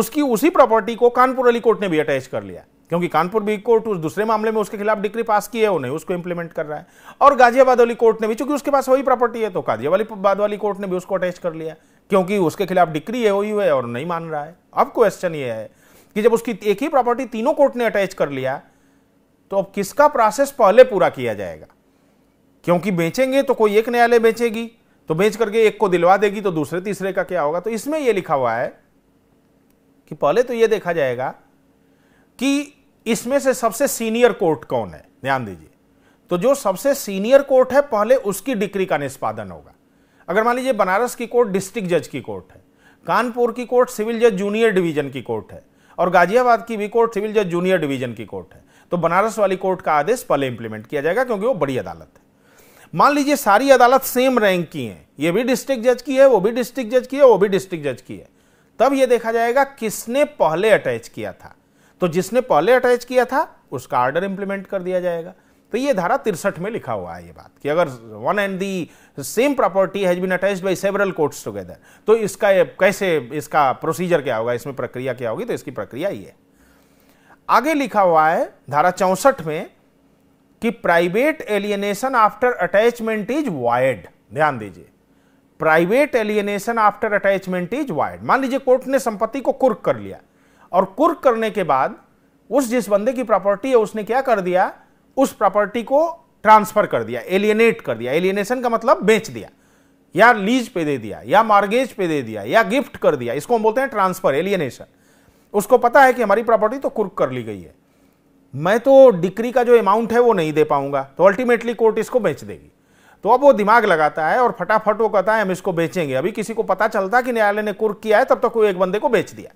उसकी उसी प्रॉपर्टी को कानपुर वाली कोर्ट ने भी अटैच कर लिया क्योंकि कानपुर भी कोर्ट उस दूसरे मामले में उसके खिलाफ डिक्री पास की है वो नहीं उसको इंप्लीमेंट कर रहा है और गाजियाबाद वाली कोर्ट ने भी चूंकि उसके पास वही प्रॉपर्टी है तो गाजियाबाद वाली कोर्ट ने भी उसको अटैच कर लिया क्योंकि उसके खिलाफ डिक्री है वही है और नहीं मान रहा है अब क्वेश्चन ये है कि जब उसकी एक ही प्रॉपर्टी तीनों कोर्ट ने अटैच कर लिया तो अब किसका प्रोसेस पहले पूरा किया जाएगा क्योंकि बेचेंगे तो कोई एक न्यायालय बेचेगी तो बेच करके एक को दिलवा देगी तो दूसरे तीसरे का क्या होगा तो इसमें यह लिखा हुआ है कि पहले तो यह देखा जाएगा कि इसमें से सबसे सीनियर कोर्ट कौन है ध्यान दीजिए तो जो सबसे सीनियर कोर्ट है पहले उसकी डिग्री का निष्पादन होगा अगर मान लीजिए बनारस की कोर्ट डिस्ट्रिक्ट जज की कोर्ट है कानपुर की कोर्ट सिविल जज जूनियर डिवीजन की कोर्ट है और गाजियाबाद की भी कोर्ट सिविल जज जूनियर डिवीजन की कोर्ट है तो बनारस वाली कोर्ट का आदेश पहले इंप्लीमेंट किया जाएगा क्योंकि वो बड़ी अदालत है मान लीजिए सारी अदालत सेम रैंक की है ये भी डिस्ट्रिक्ट जज की है वो भी डिस्ट्रिक्ट जज की है वो भी डिस्ट्रिक्ट जज की है तब ये देखा जाएगा किसने पहले अटैच किया था तो जिसने पहले अटैच किया था उसका ऑर्डर इंप्लीमेंट कर दिया जाएगा तो ये धारा तिरसठ में लिखा हुआ है ये बात कि अगर one and the same property has been attach by several courts together तो इसका कैसे इसका प्रोसीजर क्या होगा इसमें प्रक्रिया क्या होगी तो इसकी प्रक्रिया ये है आगे लिखा हुआ है धारा चौसठ में कि private alienation after attachment is void ध्यान दीजिए private alienation after attachment is void मान लीजिए कोर्ट ने संपत्ति को कुर्क कर लिया और कुर्क करने के बाद उस जिस बंदे की प्रॉपर्टी है उसने क्या कर दिया उस प्रॉपर्टी को ट्रांसफर कर दिया एलियनेट कर दिया एलियनेशन का मतलब बेच दिया या लीज पे दे दिया या मार्गेज पे दे दिया या गिफ्ट कर दिया इसको हम बोलते हैं ट्रांसफर एलियनेशन उसको पता है कि हमारी प्रॉपर्टी तो कुर्क कर ली गई है मैं तो डिक्री का जो अमाउंट है वो नहीं दे पाऊंगा तो अल्टीमेटली कोर्ट इसको बेच देगी तो अब वो दिमाग लगाता है और फटाफट वो कहता है हम इसको बेचेंगे अभी किसी को पता चलता कि न्यायालय ने कुर्क किया है तब तक तो कोई एक बंदे को बेच दिया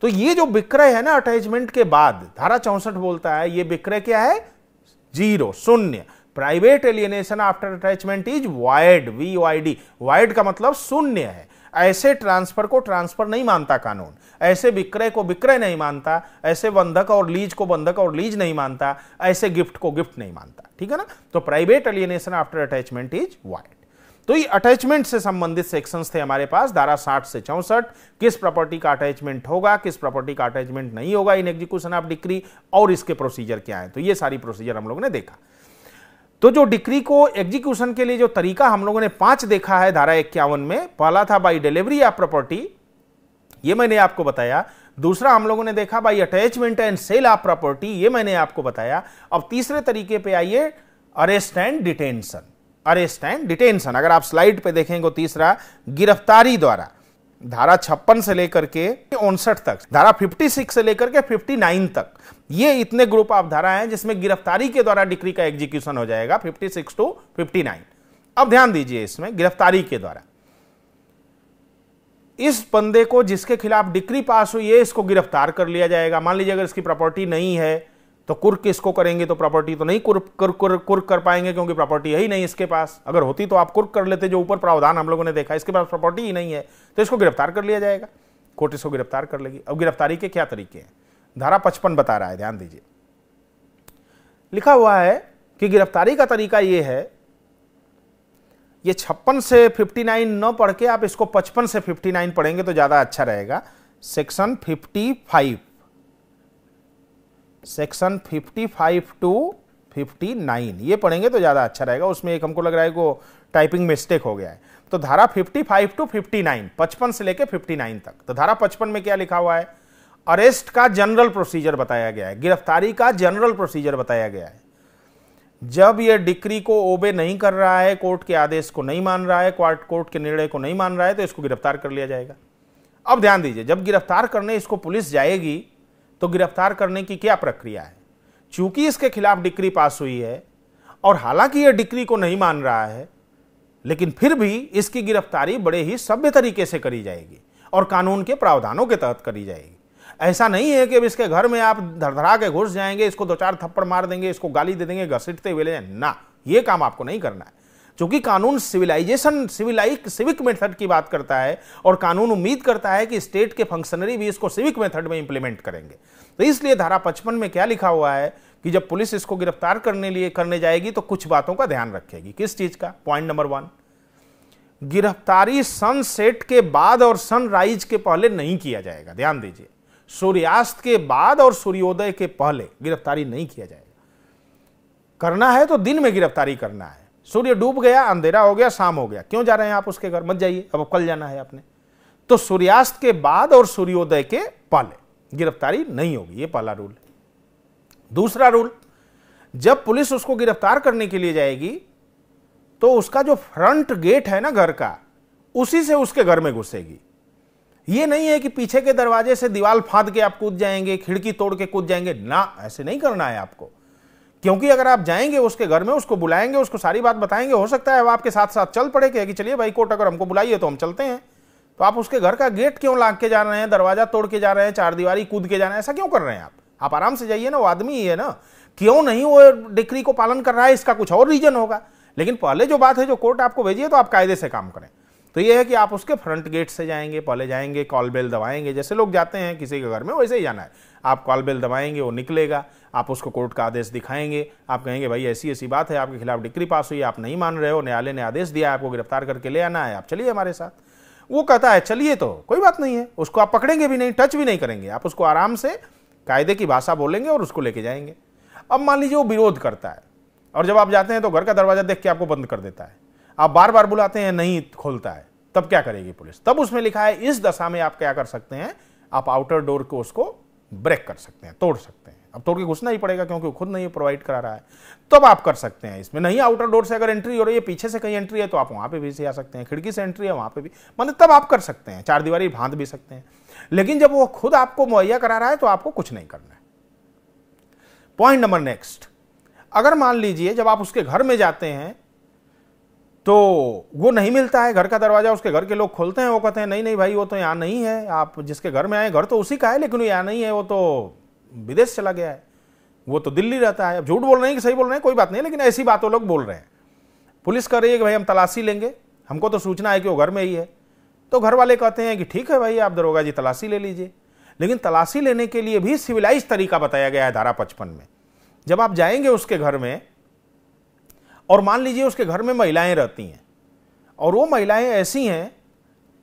तो ये जो विक्रय है ना अटैचमेंट के बाद धारा चौसठ बोलता है ये विक्रय क्या है जीरो शून्य private alienation after attachment is void वी वाइड का मतलब शून्य है ऐसे ट्रांसफर को ट्रांसफर नहीं मानता कानून ऐसे विक्रय को विक्रय नहीं मानता ऐसे बंधक और लीज को बंधक और लीज नहीं मानता ऐसे गिफ्ट को गिफ्ट नहीं मानता ठीक है ना तो private alienation after attachment is void तो ये अटैचमेंट से संबंधित सेक्शंस थे हमारे पास धारा 60 से चौंसठ किस प्रॉपर्टी का अटैचमेंट होगा किस प्रॉपर्टी का अटैचमेंट नहीं होगा इन एग्जीक्यूशन ऑफ डिक्री और इसके प्रोसीजर क्या है तो ये सारी प्रोसीजर हम लोग ने देखा तो जो डिक्री को एग्जीक्यूशन के लिए जो तरीका हम लोगों ने पांच देखा है धारा इक्यावन में पहला था बाई डिलीवरी ऑफ प्रॉपर्टी ये मैंने आपको बताया दूसरा हम लोगों ने देखा by attachment and sale of property ये मैंने आपको बताया अब तीसरे तरीके पे आइए arrest and detention arrest and detention अगर आप स्लाइड पे देखेंगे तीसरा गिरफ्तारी द्वारा धारा छप्पन से लेकर के उनसठ तक धारा 56 से लेकर के 59 तक ये इतने ग्रुप ऑफ धारा हैं जिसमें गिरफ्तारी के द्वारा डिक्री का एग्जीक्यूशन हो जाएगा 56 टू 59 अब ध्यान दीजिए इसमें गिरफ्तारी के द्वारा इस बंदे को जिसके खिलाफ डिक्री पास हुई है इसको गिरफ्तार कर लिया जाएगा मान लीजिए अगर इसकी प्रॉपर्टी नहीं है तो कुर्क इसको करेंगे तो प्रॉपर्टी तो नहीं कुर्क कुर, कुर, कुर कर पाएंगे क्योंकि प्रॉपर्टी है ही नहीं इसके पास अगर होती तो आप कुर्क कर लेते जो ऊपर प्रावधान हम लोगों ने देखा इसके पास प्रॉपर्टी ही नहीं है तो इसको गिरफ्तार कर लिया जाएगा कोर्ट इसको गिरफ्तार कर लेगी अब गिरफ्तारी के क्या तरीके हैं धारा पचपन बता रहा है ध्यान दीजिए लिखा हुआ है कि गिरफ्तारी का तरीका यह है ये छप्पन से 59 न पढ़ के आप इसको 55 से 59 पढ़ेंगे तो ज़्यादा अच्छा रहेगा section 55 section 55 to fifty nine ये पढ़ेंगे तो ज़्यादा अच्छा रहेगा उसमें एक हमको लग रहा है कि टाइपिंग मिस्टेक हो गया है तो धारा 55 टू फिफ्टी नाइन पचपन से फिफ्टी 59 तक तो धारा 55 में क्या लिखा हुआ है अरेस्ट का जनरल प्रोसीजर बताया गया है गिरफ्तारी का जनरल प्रोसीजर बताया गया है जब यह डिक्री को ओबे नहीं कर रहा है कोर्ट के आदेश को नहीं मान रहा है कोर्ट कोर्ट के निर्णय को नहीं मान रहा है तो इसको गिरफ्तार कर लिया जाएगा अब ध्यान दीजिए जब गिरफ्तार करने इसको पुलिस जाएगी तो गिरफ्तार करने की क्या प्रक्रिया है चूंकि इसके खिलाफ डिक्री पास हुई है और हालांकि यह डिक्री को नहीं मान रहा है लेकिन फिर भी इसकी गिरफ्तारी बड़े ही सभ्य तरीके से करी जाएगी और कानून के प्रावधानों के तहत करी जाएगी ऐसा नहीं है कि अब इसके घर में आप धड़धड़ा के घुस जाएंगे इसको दो चार थप्पड़ मार देंगे इसको गाली दे देंगे घसीटते हुए ना ये काम आपको नहीं करना है चूंकि कानून सिविलाइजेशन सिविलाइक सिविक मेथड की बात करता है और कानून उम्मीद करता है कि स्टेट के फंक्शनरी भी इसको सिविक मेथड में इंप्लीमेंट करेंगे तो इसलिए धारा पचपन में क्या लिखा हुआ है कि जब पुलिस इसको गिरफ्तार करने लिए करने जाएगी तो कुछ बातों का ध्यान रखेगी किस चीज का पॉइंट नंबर वन गिरफ्तारी सनसेट के बाद और सनराइज के पहले नहीं किया जाएगा ध्यान दीजिए सूर्यास्त के बाद और सूर्योदय के पहले गिरफ्तारी नहीं किया जाएगा करना है तो दिन में गिरफ्तारी करना है सूर्य डूब गया अंधेरा हो गया शाम हो गया क्यों जा रहे हैं आप उसके घर मत जाइए अब कल जाना है आपने तो सूर्यास्त के बाद और सूर्योदय के पहले गिरफ्तारी नहीं होगी ये पहला रूल दूसरा रूल जब पुलिस उसको गिरफ्तार करने के लिए जाएगी तो उसका जो फ्रंट गेट है ना घर का उसी से उसके घर में घुसेगी ये नहीं है कि पीछे के दरवाजे से दीवार फाद के आप कूद जाएंगे खिड़की तोड़ के कूद जाएंगे ना ऐसे नहीं करना है आपको क्योंकि अगर आप जाएंगे उसके घर में उसको बुलाएंगे उसको सारी बात बताएंगे हो सकता है वो आपके साथ साथ चल पड़े कि चलिए भाई कोर्ट अगर हमको बुलाइए तो हम चलते हैं तो आप उसके घर का गेट क्यों लाग के जा रहे हैं दरवाजा तोड़ के जा रहे हैं चार दीवारी कूद के जा रहे हैं ऐसा क्यों कर रहे हैं आप आप आराम से जाइए ना वो आदमी ही है ना क्यों नहीं वो डिक्री को पालन कर रहा है इसका कुछ और रीजन होगा लेकिन पहले जो बात है जो कोर्ट आपको भेजिए तो आप कायदे से काम करें तो ये है कि आप उसके फ्रंट गेट से जाएंगे पहले जाएंगे कॉल बेल दबाएंगे जैसे लोग जाते हैं किसी के घर में वैसे ही जाना है आप कॉल बेल दबाएंगे वो निकलेगा आप उसको कोर्ट का आदेश दिखाएंगे आप कहेंगे भाई ऐसी ऐसी बात है आपके खिलाफ डिग्री पास हुई आप नहीं मान रहे हो न्यायालय ने आदेश दिया आपको गिरफ्तार करके ले आना है आप चलिए हमारे साथ वो कहता है चलिए तो कोई बात नहीं है उसको आप पकड़ेंगे भी नहीं टच भी नहीं करेंगे आप उसको आराम से कायदे की भाषा बोलेंगे और उसको लेके जाएंगे अब मान लीजिए वो विरोध करता है और जब आप जाते हैं तो घर का दरवाजा देख के आपको बंद कर देता है आप बार बार बुलाते हैं नहीं खोलता है तब क्या करेगी पुलिस तब उसमें लिखा है इस दशा में आप क्या कर सकते हैं आप आउटर डोर को उसको ब्रेक कर सकते हैं तोड़ सकते हैं अब तोड़ के घुसना ही पड़ेगा क्योंकि खुद नहीं प्रोवाइड करा रहा है तब आप कर सकते हैं इसमें नहीं आउटर डोर से अगर एंट्री हो रही है पीछे से कहीं एंट्री है तो आप वहां पे भी से आ सकते हैं खिड़की से एंट्री है वहां पे भी मतलब तब आप कर सकते हैं चार दीवारी भांत भी सकते हैं लेकिन जब वो खुद आपको मुहैया करा रहा है तो आपको कुछ नहीं करना है पॉइंट नंबर नेक्स्ट अगर मान लीजिए जब आप उसके घर में जाते हैं तो वो नहीं मिलता है घर का दरवाज़ा उसके घर के लोग खोलते हैं वो कहते हैं नहीं नहीं भाई वो तो यहाँ नहीं है आप जिसके घर में आए घर तो उसी का है लेकिन वो यहाँ नहीं है वो तो विदेश चला गया है वो तो दिल्ली रहता है अब झूठ बोल रहे हैं कि सही बोल रहे हैं कोई बात नहीं लेकिन ऐसी बात वो लोग बोल रहे हैं पुलिस कह रही है कि भाई हम तलाशी लेंगे हमको तो सूचना है कि वो घर में ही है तो घर वाले कहते हैं कि ठीक है भाई आप दरोगा जी तलाशी ले लीजिए लेकिन तलाशी लेने के लिए भी सिविलाइज तरीका बताया गया है धारा पचपन में जब आप जाएंगे उसके घर में और मान लीजिए उसके घर में महिलाएं रहती हैं और वो महिलाएं ऐसी हैं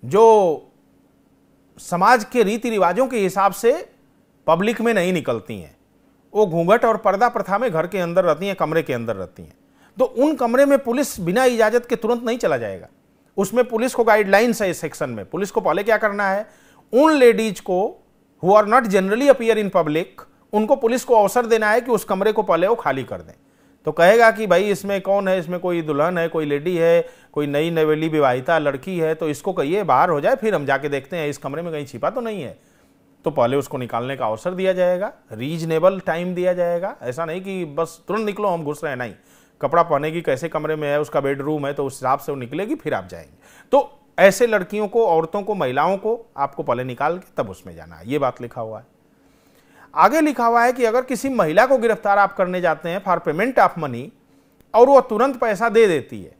जो समाज के रीति रिवाजों के हिसाब से पब्लिक में नहीं निकलती हैं वो घूंघट और पर्दा प्रथा में घर के अंदर रहती हैं कमरे के अंदर रहती हैं तो उन कमरे में पुलिस बिना इजाज़त के तुरंत नहीं चला जाएगा उसमें पुलिस को गाइडलाइंस है इस सेक्शन में पुलिस को पहले क्या करना है उन लेडीज को who are not generally appear in public उनको पुलिस को अवसर देना है कि उस कमरे को पहले वो खाली कर दें तो कहेगा कि भाई इसमें कौन है इसमें कोई दुल्हन है कोई लेडी है कोई नई नवेली विवाहिता लड़की है तो इसको कहिए बाहर हो जाए फिर हम जाके देखते हैं इस कमरे में कहीं छिपा तो नहीं है तो पहले उसको निकालने का अवसर दिया जाएगा रीजनेबल टाइम दिया जाएगा ऐसा नहीं कि बस तुरंत निकलो हम घुस रहे हैं नहीं कपड़ा पहनेगी कैसे कमरे में है उसका बेडरूम है तो उस हिसाब से वो निकलेगी फिर आप जाएंगे तो ऐसे लड़कियों को औरतों को महिलाओं को आपको पहले निकाल के तब उसमें जाना है ये बात लिखा हुआ है आगे लिखा हुआ है कि अगर किसी महिला को गिरफ्तार आप करने जाते हैं फॉर पेमेंट ऑफ मनी और वह तुरंत पैसा दे देती है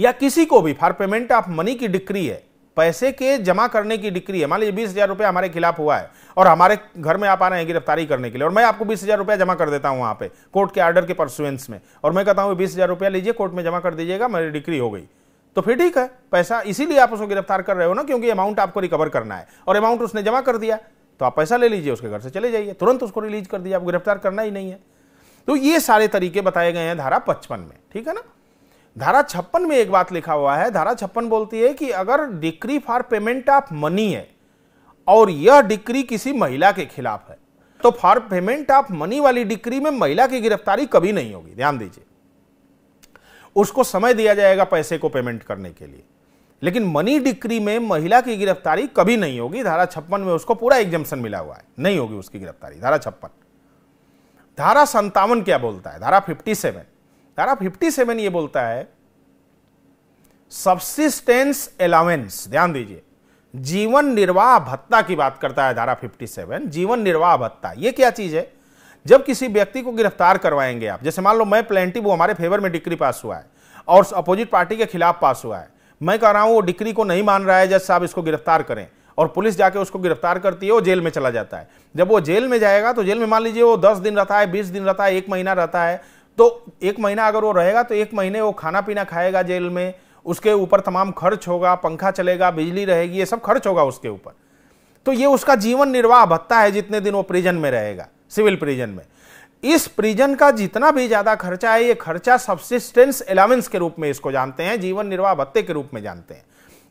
या किसी को भी फॉर पेमेंट ऑफ मनी की डिक्री है पैसे के जमा करने की डिक्री है मान लीजिए बीस हज़ार रुपया हमारे खिलाफ हुआ है और हमारे घर में आप आ रहे हैं गिरफ्तारी करने के लिए और मैं आपको बीस हज़ार रुपया जमा कर देता हूं वहां पे कोर्ट के आर्डर के परसुएंस में और मैं कहता हूं बीस हज़ार रुपया लीजिए कोर्ट में जमा कर दीजिएगा मेरी डिक्री हो गई तो फिर ठीक है पैसा इसीलिए आप उसको गिरफ्तार कर रहे हो ना क्योंकि अमाउंट आपको रिकवर करना है और अमाउंट उसने जमा कर दिया तो आप पैसा ले लीजिए उसके घर से चले जाइए तुरंत उसको रिलीज कर दीजिए आप गिरफ्तार करना ही नहीं है तो ये सारे तरीके बताए गए हैं धारा पचपन में ठीक है ना धारा छप्पन में एक बात लिखा हुआ है धारा छप्पन बोलती है कि अगर decree for payment of money है और यह डिक्री किसी महिला के खिलाफ है तो फॉर पेमेंट ऑफ मनी वाली डिक्री में महिला की गिरफ्तारी कभी नहीं होगी ध्यान दीजिए उसको समय दिया जाएगा पैसे को पेमेंट करने के लिए लेकिन मनी डिक्री में महिला की गिरफ्तारी कभी नहीं होगी धारा छप्पन में उसको पूरा एग्जामेशन मिला हुआ है नहीं होगी उसकी गिरफ्तारी धारा छप्पन धारा संतावन क्या बोलता है धारा फिफ्टी सेवन धारा फिफ्टी सेवन ये बोलता है सब्सिस्टेंस अलाउेंस ध्यान दीजिए जीवन निर्वाह भत्ता की बात करता है धारा फिफ्टी सेवन जीवन निर्वाह भत्ता ये क्या चीज है जब किसी व्यक्ति को गिरफ्तार करवाएंगे आप जैसे मान लो मैं प्लेंटी वो हमारे फेवर में डिक्री पास हुआ है और अपोजिट पार्टी के खिलाफ पास हुआ है मैं कह रहा हूँ वो डिक्री को नहीं मान रहा है जज साहब इसको गिरफ्तार करें और पुलिस जाके उसको गिरफ्तार करती है वो जेल में चला जाता है जब वो जेल में जाएगा तो जेल में मान लीजिए वो दस दिन रहता है बीस दिन रहता है एक महीना रहता है तो एक महीना अगर वो रहेगा तो एक महीने वो खाना पीना खाएगा जेल में उसके ऊपर तमाम खर्च होगा पंखा चलेगा बिजली रहेगी ये सब खर्च होगा उसके ऊपर तो ये उसका जीवन निर्वाह भत्ता है जितने दिन वो प्रिजन में रहेगा सिविल प्रिजन में इस प्रिजन का जितना भी ज्यादा खर्चा है ये खर्चा सब्सिस्टेंस अलाउंस के रूप में इसको जानते हैं जीवन निर्वाह भत्ते के रूप में जानते हैं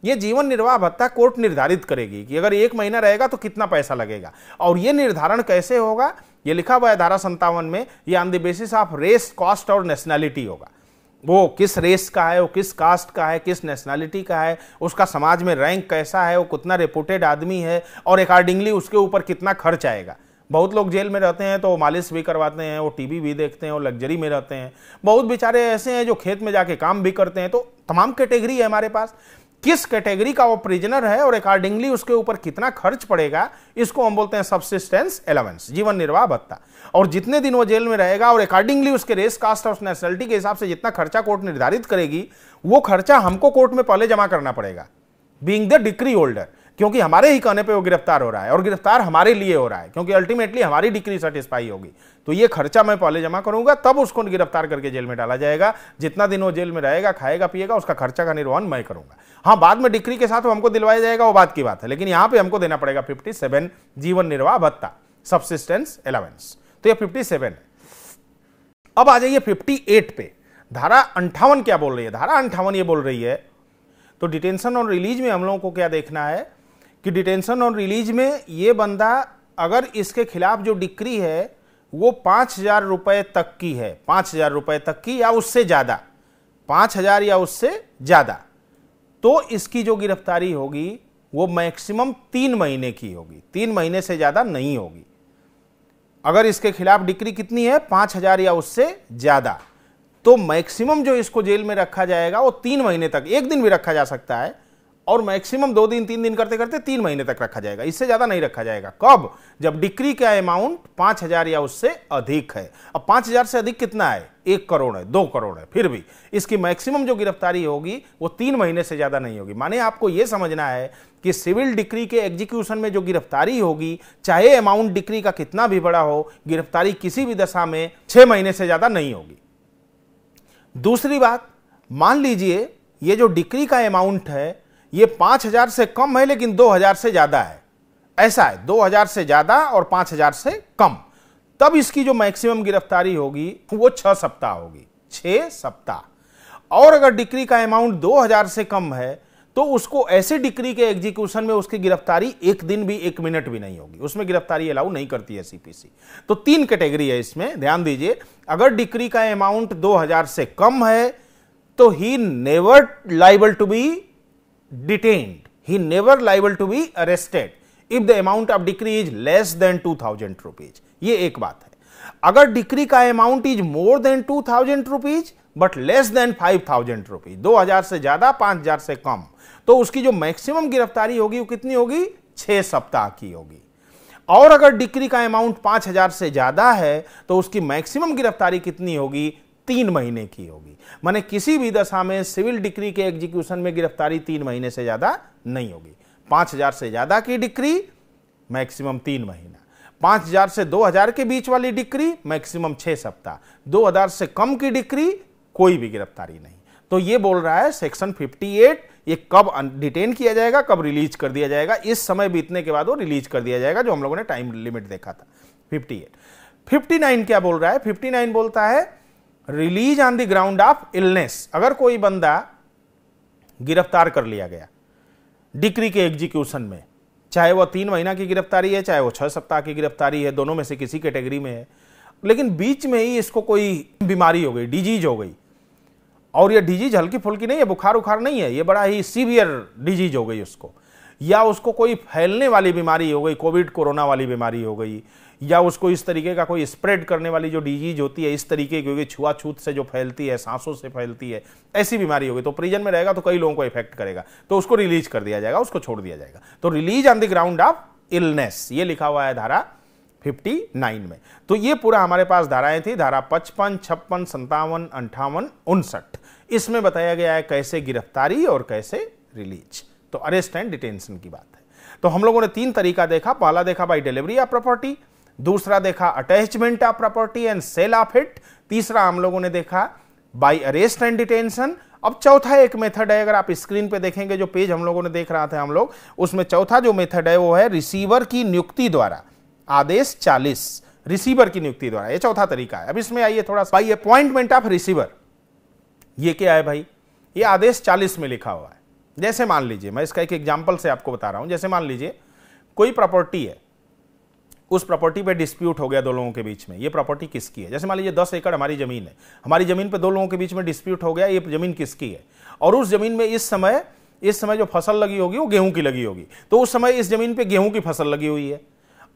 ये जीवन निर्वाह भत्ता कोर्ट निर्धारित करेगी कि अगर एक महीना रहेगा तो कितना पैसा लगेगा और ये निर्धारण कैसे होगा ये लिखा हुआ है धारा संतावन में ये on the basis of race caste और नेशनैलिटी होगा वो किस रेस का है वो किस कास्ट का है किस नेशनैलिटी का है उसका समाज में रैंक कैसा है वो कितना रिपोर्टेड आदमी है और अकॉर्डिंगली उसके ऊपर कितना खर्च आएगा बहुत लोग जेल में रहते हैं तो मालिश भी करवाते हैं वो टीवी भी देखते हैं वो लग्जरी में रहते हैं बहुत बेचारे ऐसे हैं जो खेत में जाके काम भी करते हैं तो तमाम कैटेगरी है हमारे पास किस कैटेगरी का वो प्रिजनर है और अकॉर्डिंगली उसके ऊपर कितना खर्च पड़ेगा इसको हम बोलते हैं सबसिस्टेंस एलावेंस जीवन निर्वाह भत्ता और जितने दिन वो जेल में रहेगा और अकॉर्डिंगली उसके रेस कास्ट और नेशनलिटी के हिसाब से जितना खर्चा कोर्ट निर्धारित करेगी वो खर्चा हमको कोर्ट में पहले जमा करना पड़ेगा बींग द डिक्री होल्डर क्योंकि हमारे ही कहने पे वो गिरफ्तार हो रहा है और गिरफ्तार हमारे लिए हो रहा है क्योंकि अल्टीमेटली हमारी डिक्री सेटिस्फाई होगी तो ये खर्चा मैं पहले जमा करूंगा तब उसको गिरफ्तार करके जेल में डाला जाएगा जितना दिन वो जेल में रहेगा खाएगा पिएगा उसका खर्चा का निर्वहन मैं करूंगा हाँ बाद में डिक्री के साथ वो हमको दिलवाया जाएगा वो बात की बात है लेकिन यहाँ पे हमको देना पड़ेगा फिफ्टी सेवन जीवन निर्वाह भत्ता सबसिस्टेंस अलावेंस तो यह फिफ्टी सेवन है अब आ जाइए फिफ्टी एट पे धारा अंठावन क्या बोल रही है धारा अंठावन ये बोल रही है तो डिटेंशन और रिलीज में हम लोगों को क्या देखना है कि डिटेंशन और रिलीज में ये बंदा अगर इसके खिलाफ जो डिक्री है वो पाँच हजार रुपये तक की है पाँच हजार रुपये तक की या उससे ज़्यादा पाँच हजार या उससे ज़्यादा तो इसकी जो गिरफ्तारी होगी वो मैक्सिमम तीन महीने की होगी तीन महीने से ज़्यादा नहीं होगी अगर इसके खिलाफ डिक्री कितनी है पाँच हजार या उससे ज़्यादा तो मैक्सिमम जो इसको जेल में रखा जाएगा वो तीन महीने तक एक दिन भी रखा जा सकता है और मैक्सिमम दो दिन तीन दिन करते करते तीन महीने तक रखा जाएगा इससे ज़्यादा नहीं रखा जाएगा कब जब डिक्री का अमाउंट पांच हज़ार या उससे अधिक है अब पांच हज़ार से अधिक कितना है एक करोड़ है दो करोड़ है फिर भी इसकी मैक्सिमम जो गिरफ्तारी होगी वो तीन महीने से ज़्यादा नहीं होगी माने आपको यह समझना है कि सिविल डिक्री के एग्जीक्यूशन में जो गिरफ्तारी होगी चाहे अमाउंट डिक्री का कितना भी बड़ा हो गिरफ्तारी किसी भी दशा में छह महीने से ज़्यादा नहीं होगी दूसरी बात मान लीजिए ये जो डिक्री का अमाउंट है ये पाँच हजार से कम है लेकिन दो हजार से ज़्यादा है ऐसा है दो हजार से ज़्यादा और पांच हजार से कम तब इसकी जो मैक्सिमम गिरफ्तारी होगी वो छह सप्ताह होगी छह सप्ताह और अगर डिक्री का अमाउंट दो हजार से कम है तो उसको ऐसे डिक्री के एग्जीक्यूशन में उसकी गिरफ्तारी एक दिन भी एक मिनट भी नहीं होगी उसमें गिरफ्तारी अलाउ नहीं करती है सीपीसी तो तीन कैटेगरी है इसमें ध्यान दीजिए अगर डिक्री का अमाउंट 2000 से कम है तो he never liable to be detained. He never liable to be arrested if the amount of decree is less than 2000 rupees. ये एक बात है अगर डिक्री का amount is more than 2000 rupees but less than 5000 rupees हजार से ज्यादा पांच हजार से कम तो उसकी जो मैक्सिमम गिरफ्तारी होगी वो कितनी होगी 6 सप्ताह की होगी और अगर डिक्री का अमाउंट पांच हजार से ज्यादा है तो उसकी मैक्सिमम गिरफ्तारी कितनी होगी तीन महीने की होगी माने किसी भी दशा में सिविल डिक्री के एग्जीक्यूशन में गिरफ्तारी तीन महीने से ज़्यादा नहीं होगी पांच हज़ार से ज़्यादा की डिक्री मैक्सिमम तीन महीना पांच हज़ार से दो हज़ार के बीच वाली डिक्री मैक्सिमम छह सप्ताह दो हज़ार से कम की डिक्री कोई भी गिरफ्तारी नहीं तो ये बोल रहा है सेक्शन 58 ये कब डिटेन किया जाएगा कब रिलीज कर दिया जाएगा इस समय बीतने के बाद वो रिलीज कर दिया जाएगा जो हम लोगों ने टाइम लिमिट देखा था 58 59 क्या बोल रहा है 59 बोलता है release on the ground of illness अगर कोई बंदा गिरफ्तार कर लिया गया डिक्री के एग्जीक्यूशन में चाहे वह तीन महीना की गिरफ्तारी है चाहे वो छह सप्ताह की गिरफ्तारी है दोनों में से किसी कैटेगरी में है लेकिन बीच में ही इसको कोई बीमारी हो गई डिजीज हो गई और ये डिजीज हल्की फुल्की नहीं है बुखार उखार नहीं है ये बड़ा ही सीवियर डिजीज हो गई उसको या उसको कोई फैलने वाली बीमारी हो गई कोविड कोरोना वाली बीमारी हो गई या उसको इस तरीके का कोई स्प्रेड करने वाली जो डिजीज होती है इस तरीके क्योंकि छुआछूत से जो फैलती है सांसों से फैलती है ऐसी बीमारी होगी तो प्रिजन में रहेगा तो कई लोगों को इफेक्ट करेगा तो उसको रिलीज कर दिया जाएगा उसको छोड़ दिया जाएगा तो release on the ground of illness ये लिखा हुआ है धारा 59 में तो ये पूरा हमारे पास धाराएं थी धारा पचपन छप्पन संतावन अंठावन उनसठ इसमें बताया गया है कैसे गिरफ्तारी और कैसे रिलीज तो अरेस्ट एंड डिटेंशन की बात है तो हम लोगों ने तीन तरीका देखा पहला देखा बाई डिलीवरी या प्रॉपर्टी दूसरा देखा attachment of property and sale of it तीसरा हम लोगों ने देखा बाई अरेस्ट एंड डिटेंशन अब चौथा एक मेथड है अगर आप स्क्रीन पे देखेंगे जो पेज हम लोगों ने देख रहा था हम लोग उसमें चौथा जो मेथड है वो है रिसीवर की नियुक्ति द्वारा आदेश 40 रिसीवर की नियुक्ति द्वारा ये चौथा तरीका है अब इसमें आइए थोड़ा सा अपॉइंटमेंट ऑफ रिसीवर ये क्या है भाई ये आदेश 40 में लिखा हुआ है जैसे मान लीजिए मैं इसका एक एग्जाम्पल से आपको बता रहा हूं जैसे मान लीजिए कोई प्रॉपर्टी है उस प्रॉपर्टी पे डिस्प्यूट हो गया दो लोगों के बीच में ये प्रॉपर्टी किसकी है जैसे मान लीजिए दस एकड़ हमारी ज़मीन है हमारी ज़मीन पे दो लोगों के बीच में डिस्प्यूट हो गया ये ज़मीन किसकी है और उस ज़मीन में इस समय इस समय जो फसल लगी होगी वो गेहूं की लगी होगी तो उस समय इस ज़मीन पर गेहूं की फसल लगी हुई है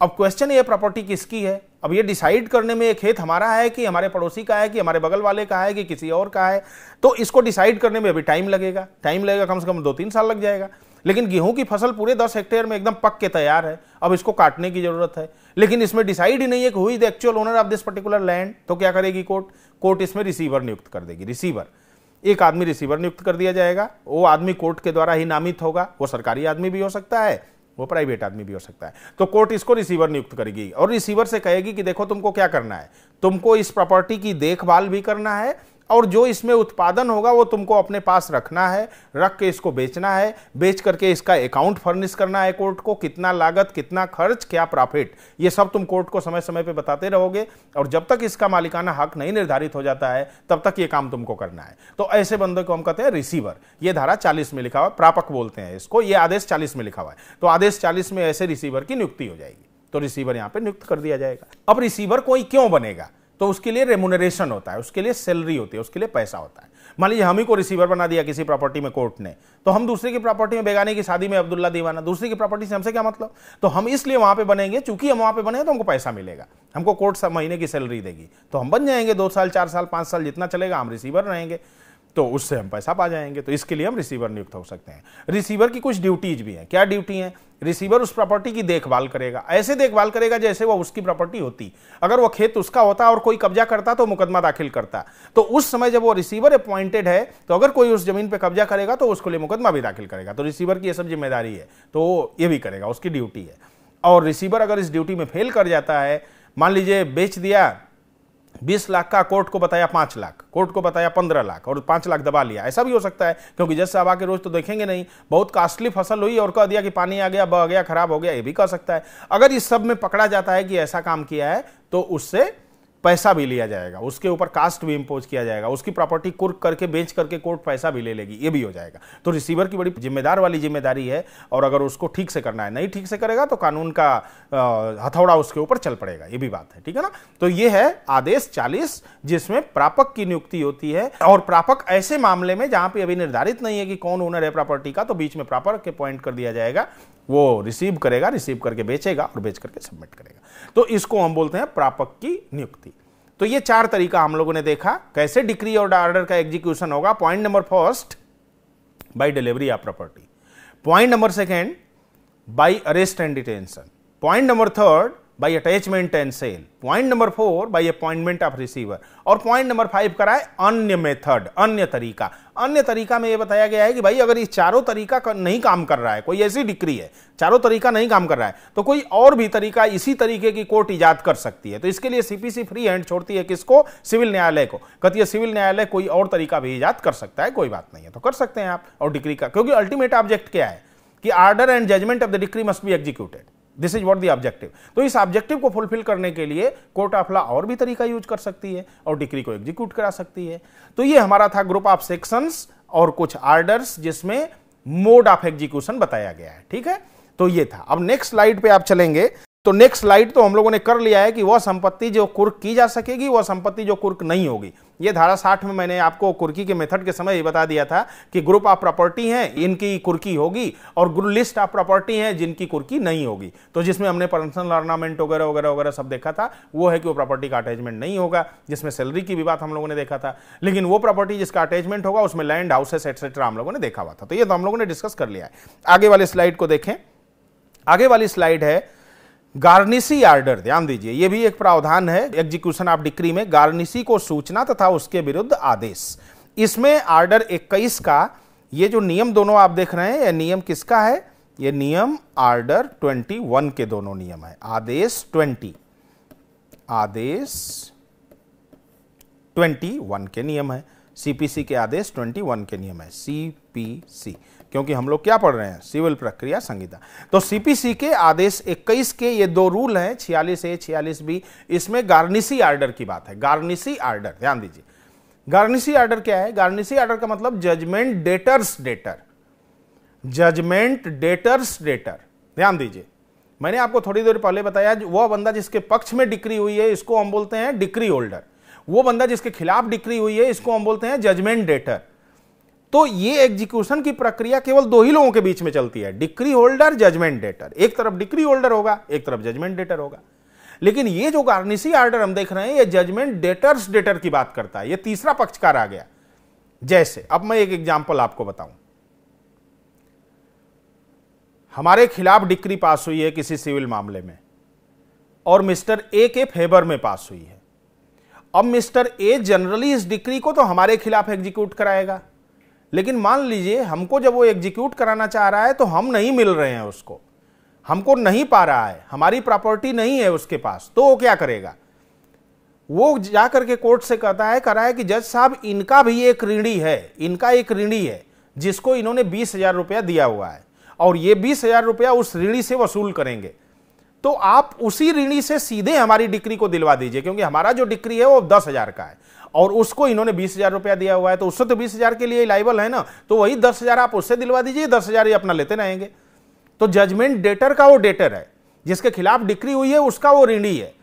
अब क्वेश्चन ये प्रॉपर्टी किसकी है अब ये डिसाइड करने में एक खेत हमारा है कि हमारे पड़ोसी का है कि हमारे बगल वाले का है कि किसी और का है तो इसको डिसाइड करने में अभी टाइम लगेगा टाइम लगेगा कम से कम दो तीन साल लग जाएगा लेकिन गेहूं की फसल पूरे दस हेक्टेयर में एकदम पक के तैयार है अब इसको काटने की जरूरत है लेकिन इसमें डिसाइड ही नहीं है कि हुई the actual owner of this particular land तो क्या करेगी कोर्ट कोर्ट इसमें रिसीवर नियुक्त कर देगी रिसीवर एक आदमी रिसीवर नियुक्त कर दिया जाएगा वो आदमी कोर्ट के द्वारा ही नामित होगा वो सरकारी आदमी भी हो सकता है वो प्राइवेट आदमी भी हो सकता है तो कोर्ट इसको रिसीवर नियुक्त करेगी और रिसीवर से कहेगी कि देखो तुमको क्या करना है तुमको इस प्रॉपर्टी की देखभाल भी करना है और जो इसमें उत्पादन होगा वो तुमको अपने पास रखना है रख के इसको बेचना है बेच करके इसका अकाउंट फर्निश करना है कोर्ट को कितना लागत कितना खर्च क्या प्रॉफिट ये सब तुम कोर्ट को समय समय पर बताते रहोगे और जब तक इसका मालिकाना हक नहीं निर्धारित हो जाता है तब तक ये काम तुमको करना है तो ऐसे बंदों को हम कहते हैं रिसीवर ये धारा चालीस में लिखा हुआ प्रापक बोलते हैं इसको ये आदेश चालीस में लिखा हुआ है तो आदेश चालीस में ऐसे रिसीवर की नियुक्ति हो जाएगी तो रिसीवर यहां पे नियुक्त कर दिया जाएगा अब रिसीवर कोई क्यों बनेगा तो उसके लिए रेमुनरेशन होता है उसके लिए सैलरी होती है उसके लिए पैसा होता है मान लीजिए हम ही को रिसीवर बना दिया किसी प्रॉपर्टी में कोर्ट ने तो हम दूसरे की प्रॉपर्टी में बेगाने की शादी में अब्दुल्ला दीवाना दूसरे की प्रॉपर्टी से हमसे क्या मतलब तो हम इसलिए वहां पे बनेंगे चूंकि हम वहां पे बनेंगे तो हमको पैसा मिलेगा हमको कोर्ट महीने की सैलरी देगी तो हम बन जाएंगे दो साल चार साल पांच साल जितना चलेगा हम रिसीवर रहेंगे तो उससे हम पैसा पा जाएंगे तो इसके लिए हम रिसीवर नियुक्त हो सकते हैं रिसीवर की कुछ ड्यूटीज भी हैं क्या ड्यूटी हैं रिसीवर उस प्रॉपर्टी की देखभाल करेगा ऐसे देखभाल करेगा जैसे वह उसकी प्रॉपर्टी होती अगर वह खेत उसका होता और कोई कब्जा करता तो मुकदमा दाखिल करता तो उस समय जब वो रिसीवर अपॉइंटेड है तो अगर कोई उस जमीन पर कब्जा करेगा तो उसके लिए मुकदमा भी दाखिल करेगा तो रिसीवर की यह सब जिम्मेदारी है तो ये भी करेगा उसकी ड्यूटी है और रिसीवर अगर इस ड्यूटी में फेल कर जाता है मान लीजिए बेच दिया बीस लाख का कोर्ट को बताया पांच लाख कोर्ट को बताया पंद्रह लाख और पांच लाख दबा लिया ऐसा भी हो सकता है क्योंकि जज साहब आके रोज तो देखेंगे नहीं बहुत कास्टली फसल हुई और कह दिया कि पानी आ गया बह गया खराब हो गया ये भी कह सकता है अगर इस सब में पकड़ा जाता है कि ऐसा काम किया है तो उससे पैसा भी लिया जाएगा उसके ऊपर कास्ट भी इम्पोज किया जाएगा उसकी प्रॉपर्टी कुर्क करके बेच करके कोर्ट पैसा भी ले लेगी ये भी हो जाएगा तो रिसीवर की बड़ी जिम्मेदार वाली जिम्मेदारी है और अगर उसको ठीक से करना है नहीं ठीक से करेगा तो कानून का हथौड़ा उसके ऊपर चल पड़ेगा ये भी बात है ठीक है ना तो ये है आदेश चालीस जिसमें प्रापक की नियुक्ति होती है और प्रापक ऐसे मामले में जहां पर अभी निर्धारित नहीं है कि कौन ओनर है प्रॉपर्टी का तो बीच में प्रापक के पॉइंट कर दिया जाएगा वो रिसीव करेगा रिसीव करके बेचेगा और बेच करके सबमिट करेगा तो इसको हम बोलते हैं प्रापक की नियुक्ति तो ये चार तरीका हम लोगों ने देखा कैसे डिक्री और ऑर्डर का एग्जीक्यूशन होगा point number first by delivery of property point number second by arrest and detention point number third by attachment and sale point number four by appointment of receiver और point number five कराए अन्य method अन्य तरीका अन्य तरीका में यह बताया गया है कि भाई अगर इस चारों तरीका नहीं काम कर रहा है कोई ऐसी डिक्री है चारों तरीका नहीं काम कर रहा है तो कोई और भी तरीका इसी तरीके की कोर्ट ईजाद कर सकती है तो इसके लिए सीपीसी फ्री हैंड छोड़ती है किसको सिविल न्यायालय को कहती है सिविल न्यायालय कोई और तरीका भी ईजाद कर सकता है कोई बात नहीं है तो कर सकते हैं आप और डिक्री का क्योंकि अल्टीमेट ऑब्जेक्ट क्या है कि order and judgment of the decree must be executed this is what the objective तो इस ऑब्जेक्टिव को फुलफिल करने के लिए कोर्ट ऑफ लॉ और भी तरीका यूज कर सकती है और डिग्री को एग्जीक्यूट करा सकती है तो ये हमारा था ग्रुप ऑफ सेक्शंस और कुछ आर्डर्स जिसमें मोड ऑफ एग्जीक्यूशन बताया गया है ठीक है तो ये था अब नेक्स्ट स्लाइड पे आप चलेंगे तो नेक्स्ट स्लाइड तो हम लोगों ने कर लिया है कि वह संपत्ति जो कुर्क की जा सकेगी वह संपत्ति जो कुर्क नहीं होगी ये धारा साठ में मैंने आपको कुर्की के मेथड के समय ही बता दिया था कि ग्रुप ऑफ प्रॉपर्टी हैं इनकी कुर्की होगी और ग्रुप लिस्ट ऑफ प्रॉपर्टी हैं जिनकी कुर्की नहीं होगी तो जिसमें हमने पर्सनल ऑर्नामेंट वगैरह वगैरह वगैरह सब देखा था वो है कि वो प्रॉपर्टी का अटैचमेंट नहीं होगा जिसमें सैलरी की भी बात हम लोगों ने देखा था लेकिन वो प्रॉपर्टी जिसका अटैचमेंट होगा उसमें लैंड हाउसेस एक्सेट्रा हम लोगों ने देखा हुआ था तो ये तो हम लोगों ने डिस्कस कर लिया है आगे वाले स्लाइड को देखें आगे वाली स्लाइड है गार्निसी आर्डर ध्यान दीजिए यह भी एक प्रावधान है एग्जीक्यूशन ऑफ डिक्री में गार्निसी को सूचना तथा उसके विरुद्ध आदेश इसमें आर्डर 21 का ये जो नियम दोनों आप देख रहे हैं यह नियम किसका है ये नियम आर्डर 21 के दोनों नियम है आदेश 20 आदेश 21 के नियम है सीपीसी के आदेश 21 के नियम है सीपीसी क्योंकि हम लोग क्या पढ़ रहे हैं सिविल प्रक्रिया संहिता तो सीपीसी के आदेश 21 के ये दो रूल हैं छियालीस ए छियालीस बी इसमें गार्निसी आर्डर की बात है गार्निसी आर्डर ध्यान दीजिए गार्निसी आर्डर क्या है गार्निसी आर्डर का मतलब judgment debtors debtor judgment debtors debtor ध्यान दीजिए मैंने आपको थोड़ी देर पहले बताया वह बंदा जिसके पक्ष में डिक्री हुई है इसको हम बोलते हैं डिक्री होल्डर वो बंदा जिसके खिलाफ डिक्री हुई है इसको हम बोलते हैं जजमेंट डेटर तो ये एग्जीक्यूशन की प्रक्रिया केवल दो ही लोगों के बीच में चलती है डिक्री होल्डर जजमेंट डेटर एक तरफ डिक्री होल्डर होगा एक तरफ जजमेंट डेटर होगा लेकिन ये जो गार्निसी आर्डर हम देख रहे हैं ये जजमेंट डेटर्स डेटर की बात करता है ये तीसरा पक्षकार आ गया जैसे अब मैं एक एग्जाम्पल आपको बताऊं हमारे खिलाफ डिक्री पास हुई है किसी सिविल मामले में और मिस्टर ए के फेवर में पास हुई है अब मिस्टर ए जनरली इस डिक्री को तो हमारे खिलाफ एग्जीक्यूट कराएगा लेकिन मान लीजिए हमको जब वो एग्जीक्यूट कराना चाह रहा है तो हम नहीं मिल रहे हैं उसको हमको नहीं पा रहा है हमारी प्रॉपर्टी नहीं है उसके पास तो वो क्या करेगा वो जा करके कोर्ट से कहता है कह है कि जज साहब इनका भी एक ऋणी है इनका एक ऋणी है जिसको इन्होंने बीस हजार रुपया दिया हुआ है और ये बीस हजार रुपया उस ऋणी से वसूल करेंगे तो आप उसी ऋणी से सीधे हमारी डिक्री को दिलवा दीजिए क्योंकि हमारा जो डिक्री है वो दस हजार का है और उसको इन्होंने बीस हजार रुपया दिया हुआ है तो उससे तो बीस हजार के लिए लाइबल है ना तो वही दस हजार आप उससे दिलवा दीजिए दस हजार ही अपना लेते रहेंगे तो जजमेंट डेटर का वो डेटर है जिसके खिलाफ डिक्री हुई है उसका वो ऋणी है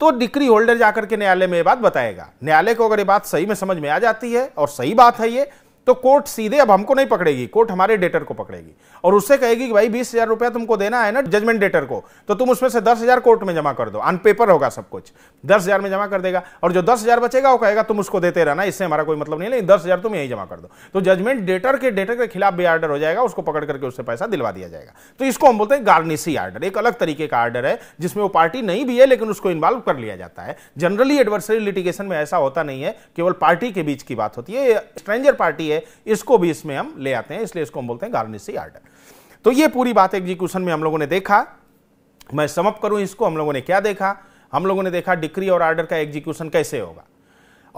तो डिक्री होल्डर जाकर के न्यायालय में ये बात बताएगा न्यायालय को अगर ये बात सही में समझ में आ जाती है और सही बात है ये तो कोर्ट सीधे अब हमको नहीं पकड़ेगी कोर्ट हमारे डेटर को पकड़ेगी और उससे कहेगी कि भाई बीस हजार रुपया तुमको देना है ना जजमेंट डेटर को तो तुम उसमें से दस हजार कोर्ट में जमा कर दो ऑन पेपर होगा सब कुछ दस हजार में जमा कर देगा और जो दस हजार बचेगा वो कहेगा तुम उसको देते रहना इससे हमारा कोई मतलब नहीं लेकिन दस हजार तुम यही जमा कर दो तो जजमेंट डेटर के डेटर के खिलाफ भी आर्डर हो जाएगा उसको पकड़ करके उससे पैसा दिलवा दिया जाएगा तो इसको हम बोलते हैं गार्निसी आर्डर एक अलग तरीके का आर्डर है जिसमें वो पार्टी नहीं भी है लेकिन उसको इन्वॉल्व कर लिया जाता है जनरली एडवर्सरी लिटिगेशन में ऐसा होता नहीं है केवल पार्टी के बीच की बात होती है स्ट्रेंजर पार्टी है इसको भी इसमें हम ले आते हैं इसलिए इसको हम बोलते हैं गार्निसी आर्डर तो ये पूरी बात एग्जीक्यूशन में हम लोगों ने देखा मैं समअप करूं इसको हम लोगों ने क्या देखा हम लोगों ने देखा डिक्री और आर्डर का एग्जीक्यूशन कैसे होगा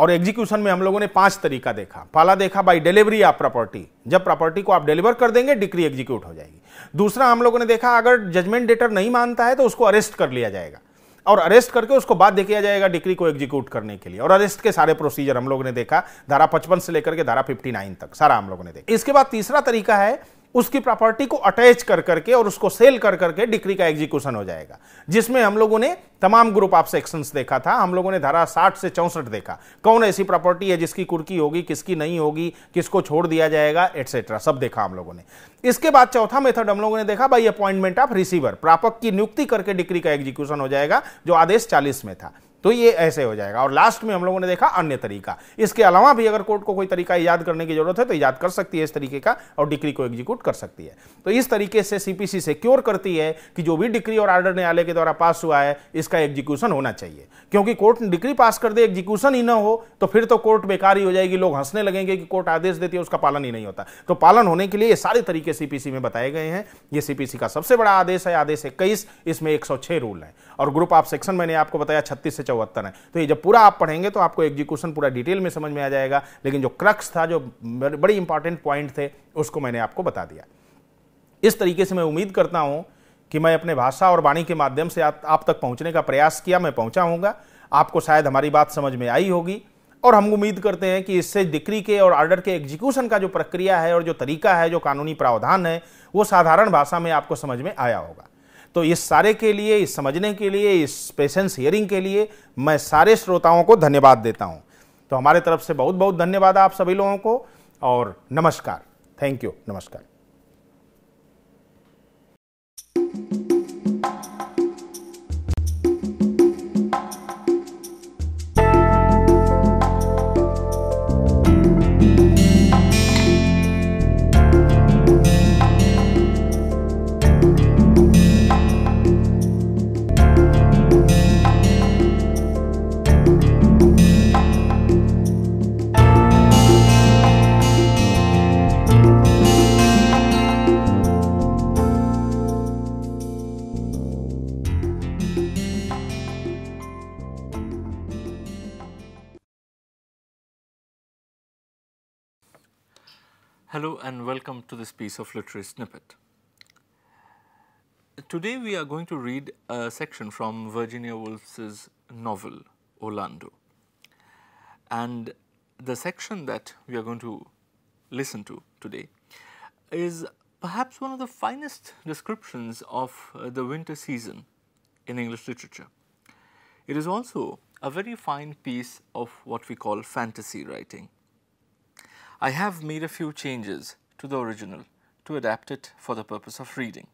और एग्जीक्यूशन में हम लोगों ने पांच तरीका देखा पहला देखा बाय डिलीवरी ऑफ प्रॉपर्टी जब प्रॉपर्टी को आप डिलीवर कर देंगे डिक्री एग्जीक्यूट हो जाएगी दूसरा हम लोगों ने देखा अगर जजमेंट डेटर नहीं मानता है तो उसको अरेस्ट कर लिया जाएगा और अरेस्ट करके उसको बाद किया जाएगा डिक्री को एग्जीक्यूट करने के लिए और अरेस्ट के सारे प्रोसीजर हम लोगों ने देखा धारा पचपन से लेकर के धारा फिफ्टी तक सारा हम लोगों ने देखा इसके बाद तीसरा तरीका है उसकी प्रॉपर्टी को अटैच कर करके और उसको सेल कर करके डिक्री का एग्जीक्यूशन हो जाएगा जिसमें हम लोगों ने तमाम ग्रुप ऑफ सेक्शंस देखा था हम लोगों ने धारा 60 से चौंसठ देखा कौन ऐसी प्रॉपर्टी है जिसकी कुर्की होगी किसकी नहीं होगी किसको छोड़ दिया जाएगा एटसेट्रा सब देखा हम लोगों ने इसके बाद चौथा मेथड हम लोगों ने देखा भाई अपॉइंटमेंट ऑफ रिसीवर प्रापक की नियुक्ति करके डिक्री का एग्जीक्यूशन हो जाएगा जो आदेश चालीस में था तो ये ऐसे हो जाएगा और लास्ट में हम लोगों ने देखा अन्य तरीका इसके अलावा भी अगर कोर्ट को कोई तरीका याद करने की जरूरत है तो याद कर सकती है इस तरीके का और डिक्री को एग्जीक्यूट कर सकती है तो इस तरीके से सीपीसी सिक्योर करती है कि जो भी डिक्री और आर्डर न्यायालय के द्वारा पास हुआ है इसका एग्जीक्यूशन होना चाहिए क्योंकि कोर्ट डिक्री पास कर दे एग्जीक्यूशन ही ना हो तो फिर तो कोर्ट बेकार ही हो जाएगी लोग हंसने लगेंगे कि कोर्ट आदेश देती है उसका पालन ही नहीं होता तो पालन होने के लिए ये सारे तरीके सीपीसी में बताए गए हैं ये सीपीसी का सबसे बड़ा आदेश है आदेश इक्कीस इसमें एक रूल है और ग्रुप आप सेक्शन मैंने आपको बताया छत्तीस से चौहत्तर है तो ये जब पूरा आप पढ़ेंगे तो आपको एग्जीक्यूशन पूरा डिटेल में समझ में आ जाएगा लेकिन जो क्रक्स था जो बड़ी इंपॉर्टेंट पॉइंट थे उसको मैंने आपको बता दिया इस तरीके से मैं उम्मीद करता हूँ कि मैं अपने भाषा और वाणी के माध्यम से आप, तक पहुँचने का प्रयास किया मैं पहुँचा हूँगा आपको शायद हमारी बात समझ में आई होगी और हम उम्मीद करते हैं कि इससे डिक्री के और ऑर्डर के एग्जीक्यूशन का जो प्रक्रिया है और जो तरीका है जो कानूनी प्रावधान है वो साधारण भाषा में आपको समझ में आया होगा तो इस सारे के लिए इस समझने के लिए इस पेशेंस हियरिंग के लिए मैं सारे श्रोताओं को धन्यवाद देता हूँ तो हमारे तरफ से बहुत बहुत धन्यवाद आप सभी लोगों को और नमस्कार थैंक यू नमस्कार and welcome to this piece of literary snippet. Today we are going to read a section from Virginia Woolf's novel Orlando. And the section that we are going to listen to today is perhaps one of the finest descriptions of uh, the winter season in English literature. It is also a very fine piece of what we call fantasy writing I have made a few changes to the original to adapt it for the purpose of reading.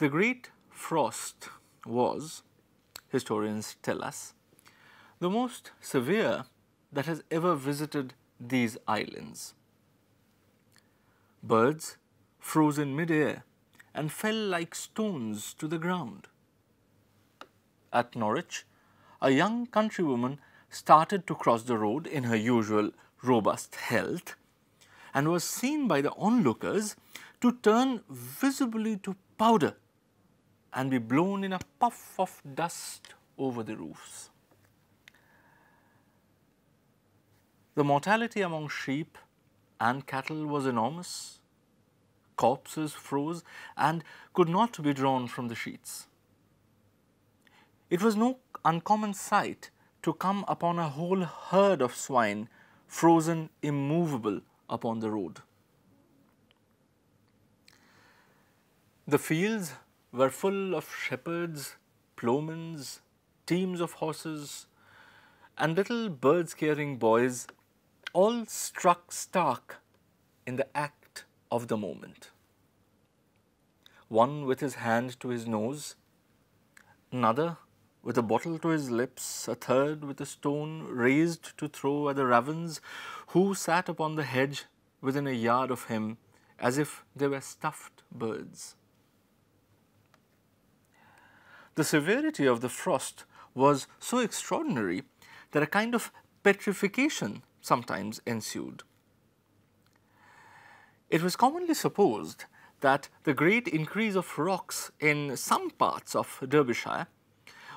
The Great Frost was, historians tell us, the most severe that has ever visited these islands. Birds froze in midair and fell like stones to the ground. At Norwich, a young countrywoman started to cross the road in her usual robust health and was seen by the onlookers to turn visibly to powder and be blown in a puff of dust over the roofs. The mortality among sheep and cattle was enormous. Corpses froze and could not be drawn from the sheets. It was no uncommon sight to come upon a whole herd of swine frozen immovable upon the road. The fields were full of shepherds, ploughmen, teams of horses, and little bird-scaring boys, all struck stark in the act of the moment. One with his hand to his nose, another with a bottle to his lips, a third with a stone raised to throw at the ravens, who sat upon the hedge within a yard of him, as if they were stuffed birds. The severity of the frost was so extraordinary that a kind of petrification sometimes ensued. It was commonly supposed that the great increase of rocks in some parts of Derbyshire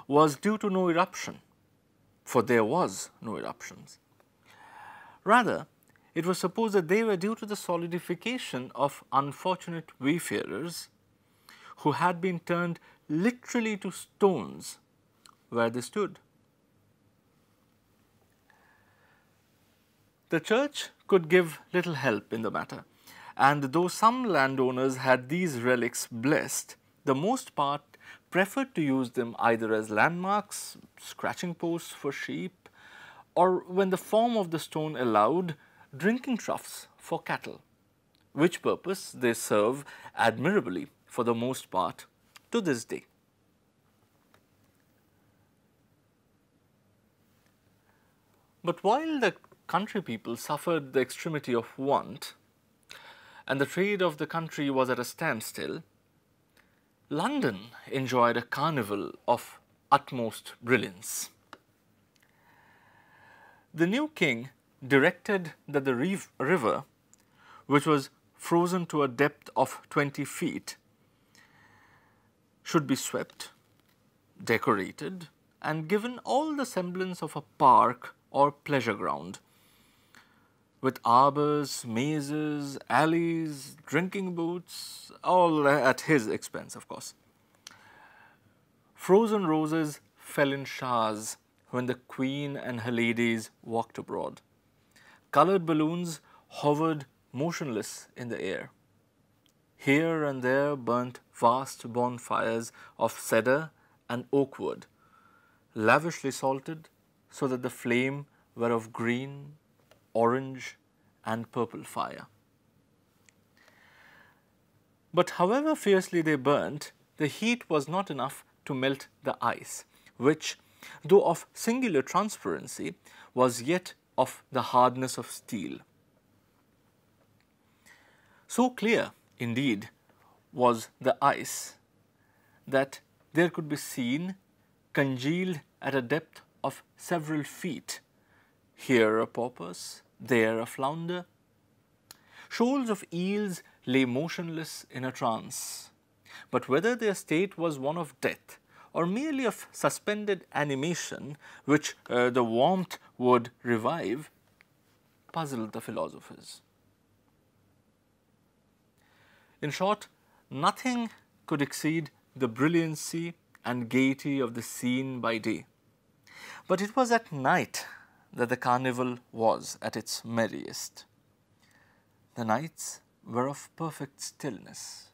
was due to no eruption, for there was no eruptions. Rather, it was supposed that they were due to the solidification of unfortunate wayfarers who had been turned literally to stones where they stood. The church could give little help in the matter, and though some landowners had these relics blessed, the most part preferred to use them either as landmarks, scratching posts for sheep, or when the form of the stone allowed, drinking troughs for cattle, which purpose they serve admirably for the most part to this day. But while the country people suffered the extremity of want and the trade of the country was at a standstill, London enjoyed a carnival of utmost brilliance. The new king directed that the river, which was frozen to a depth of 20 feet, should be swept, decorated, and given all the semblance of a park or pleasure ground with arbors, mazes, alleys, drinking booths, all at his expense, of course. Frozen roses fell in showers when the queen and her ladies walked abroad. Colored balloons hovered motionless in the air. Here and there burnt vast bonfires of cedar and oak wood, lavishly salted so that the flame were of green orange and purple fire. But however fiercely they burnt, the heat was not enough to melt the ice, which, though of singular transparency, was yet of the hardness of steel. So clear, indeed, was the ice that there could be seen congealed at a depth of several feet, here a porpoise, there a flounder. Shoals of eels lay motionless in a trance. But whether their state was one of death or merely of suspended animation, which uh, the warmth would revive, puzzled the philosophers. In short, nothing could exceed the brilliancy and gaiety of the scene by day. But it was at night that the carnival was at its merriest. The nights were of perfect stillness.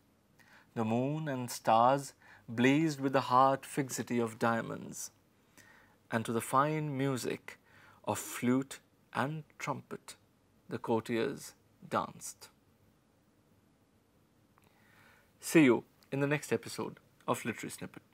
The moon and stars blazed with the hard fixity of diamonds, and to the fine music of flute and trumpet the courtiers danced. See you in the next episode of Literary Snippet.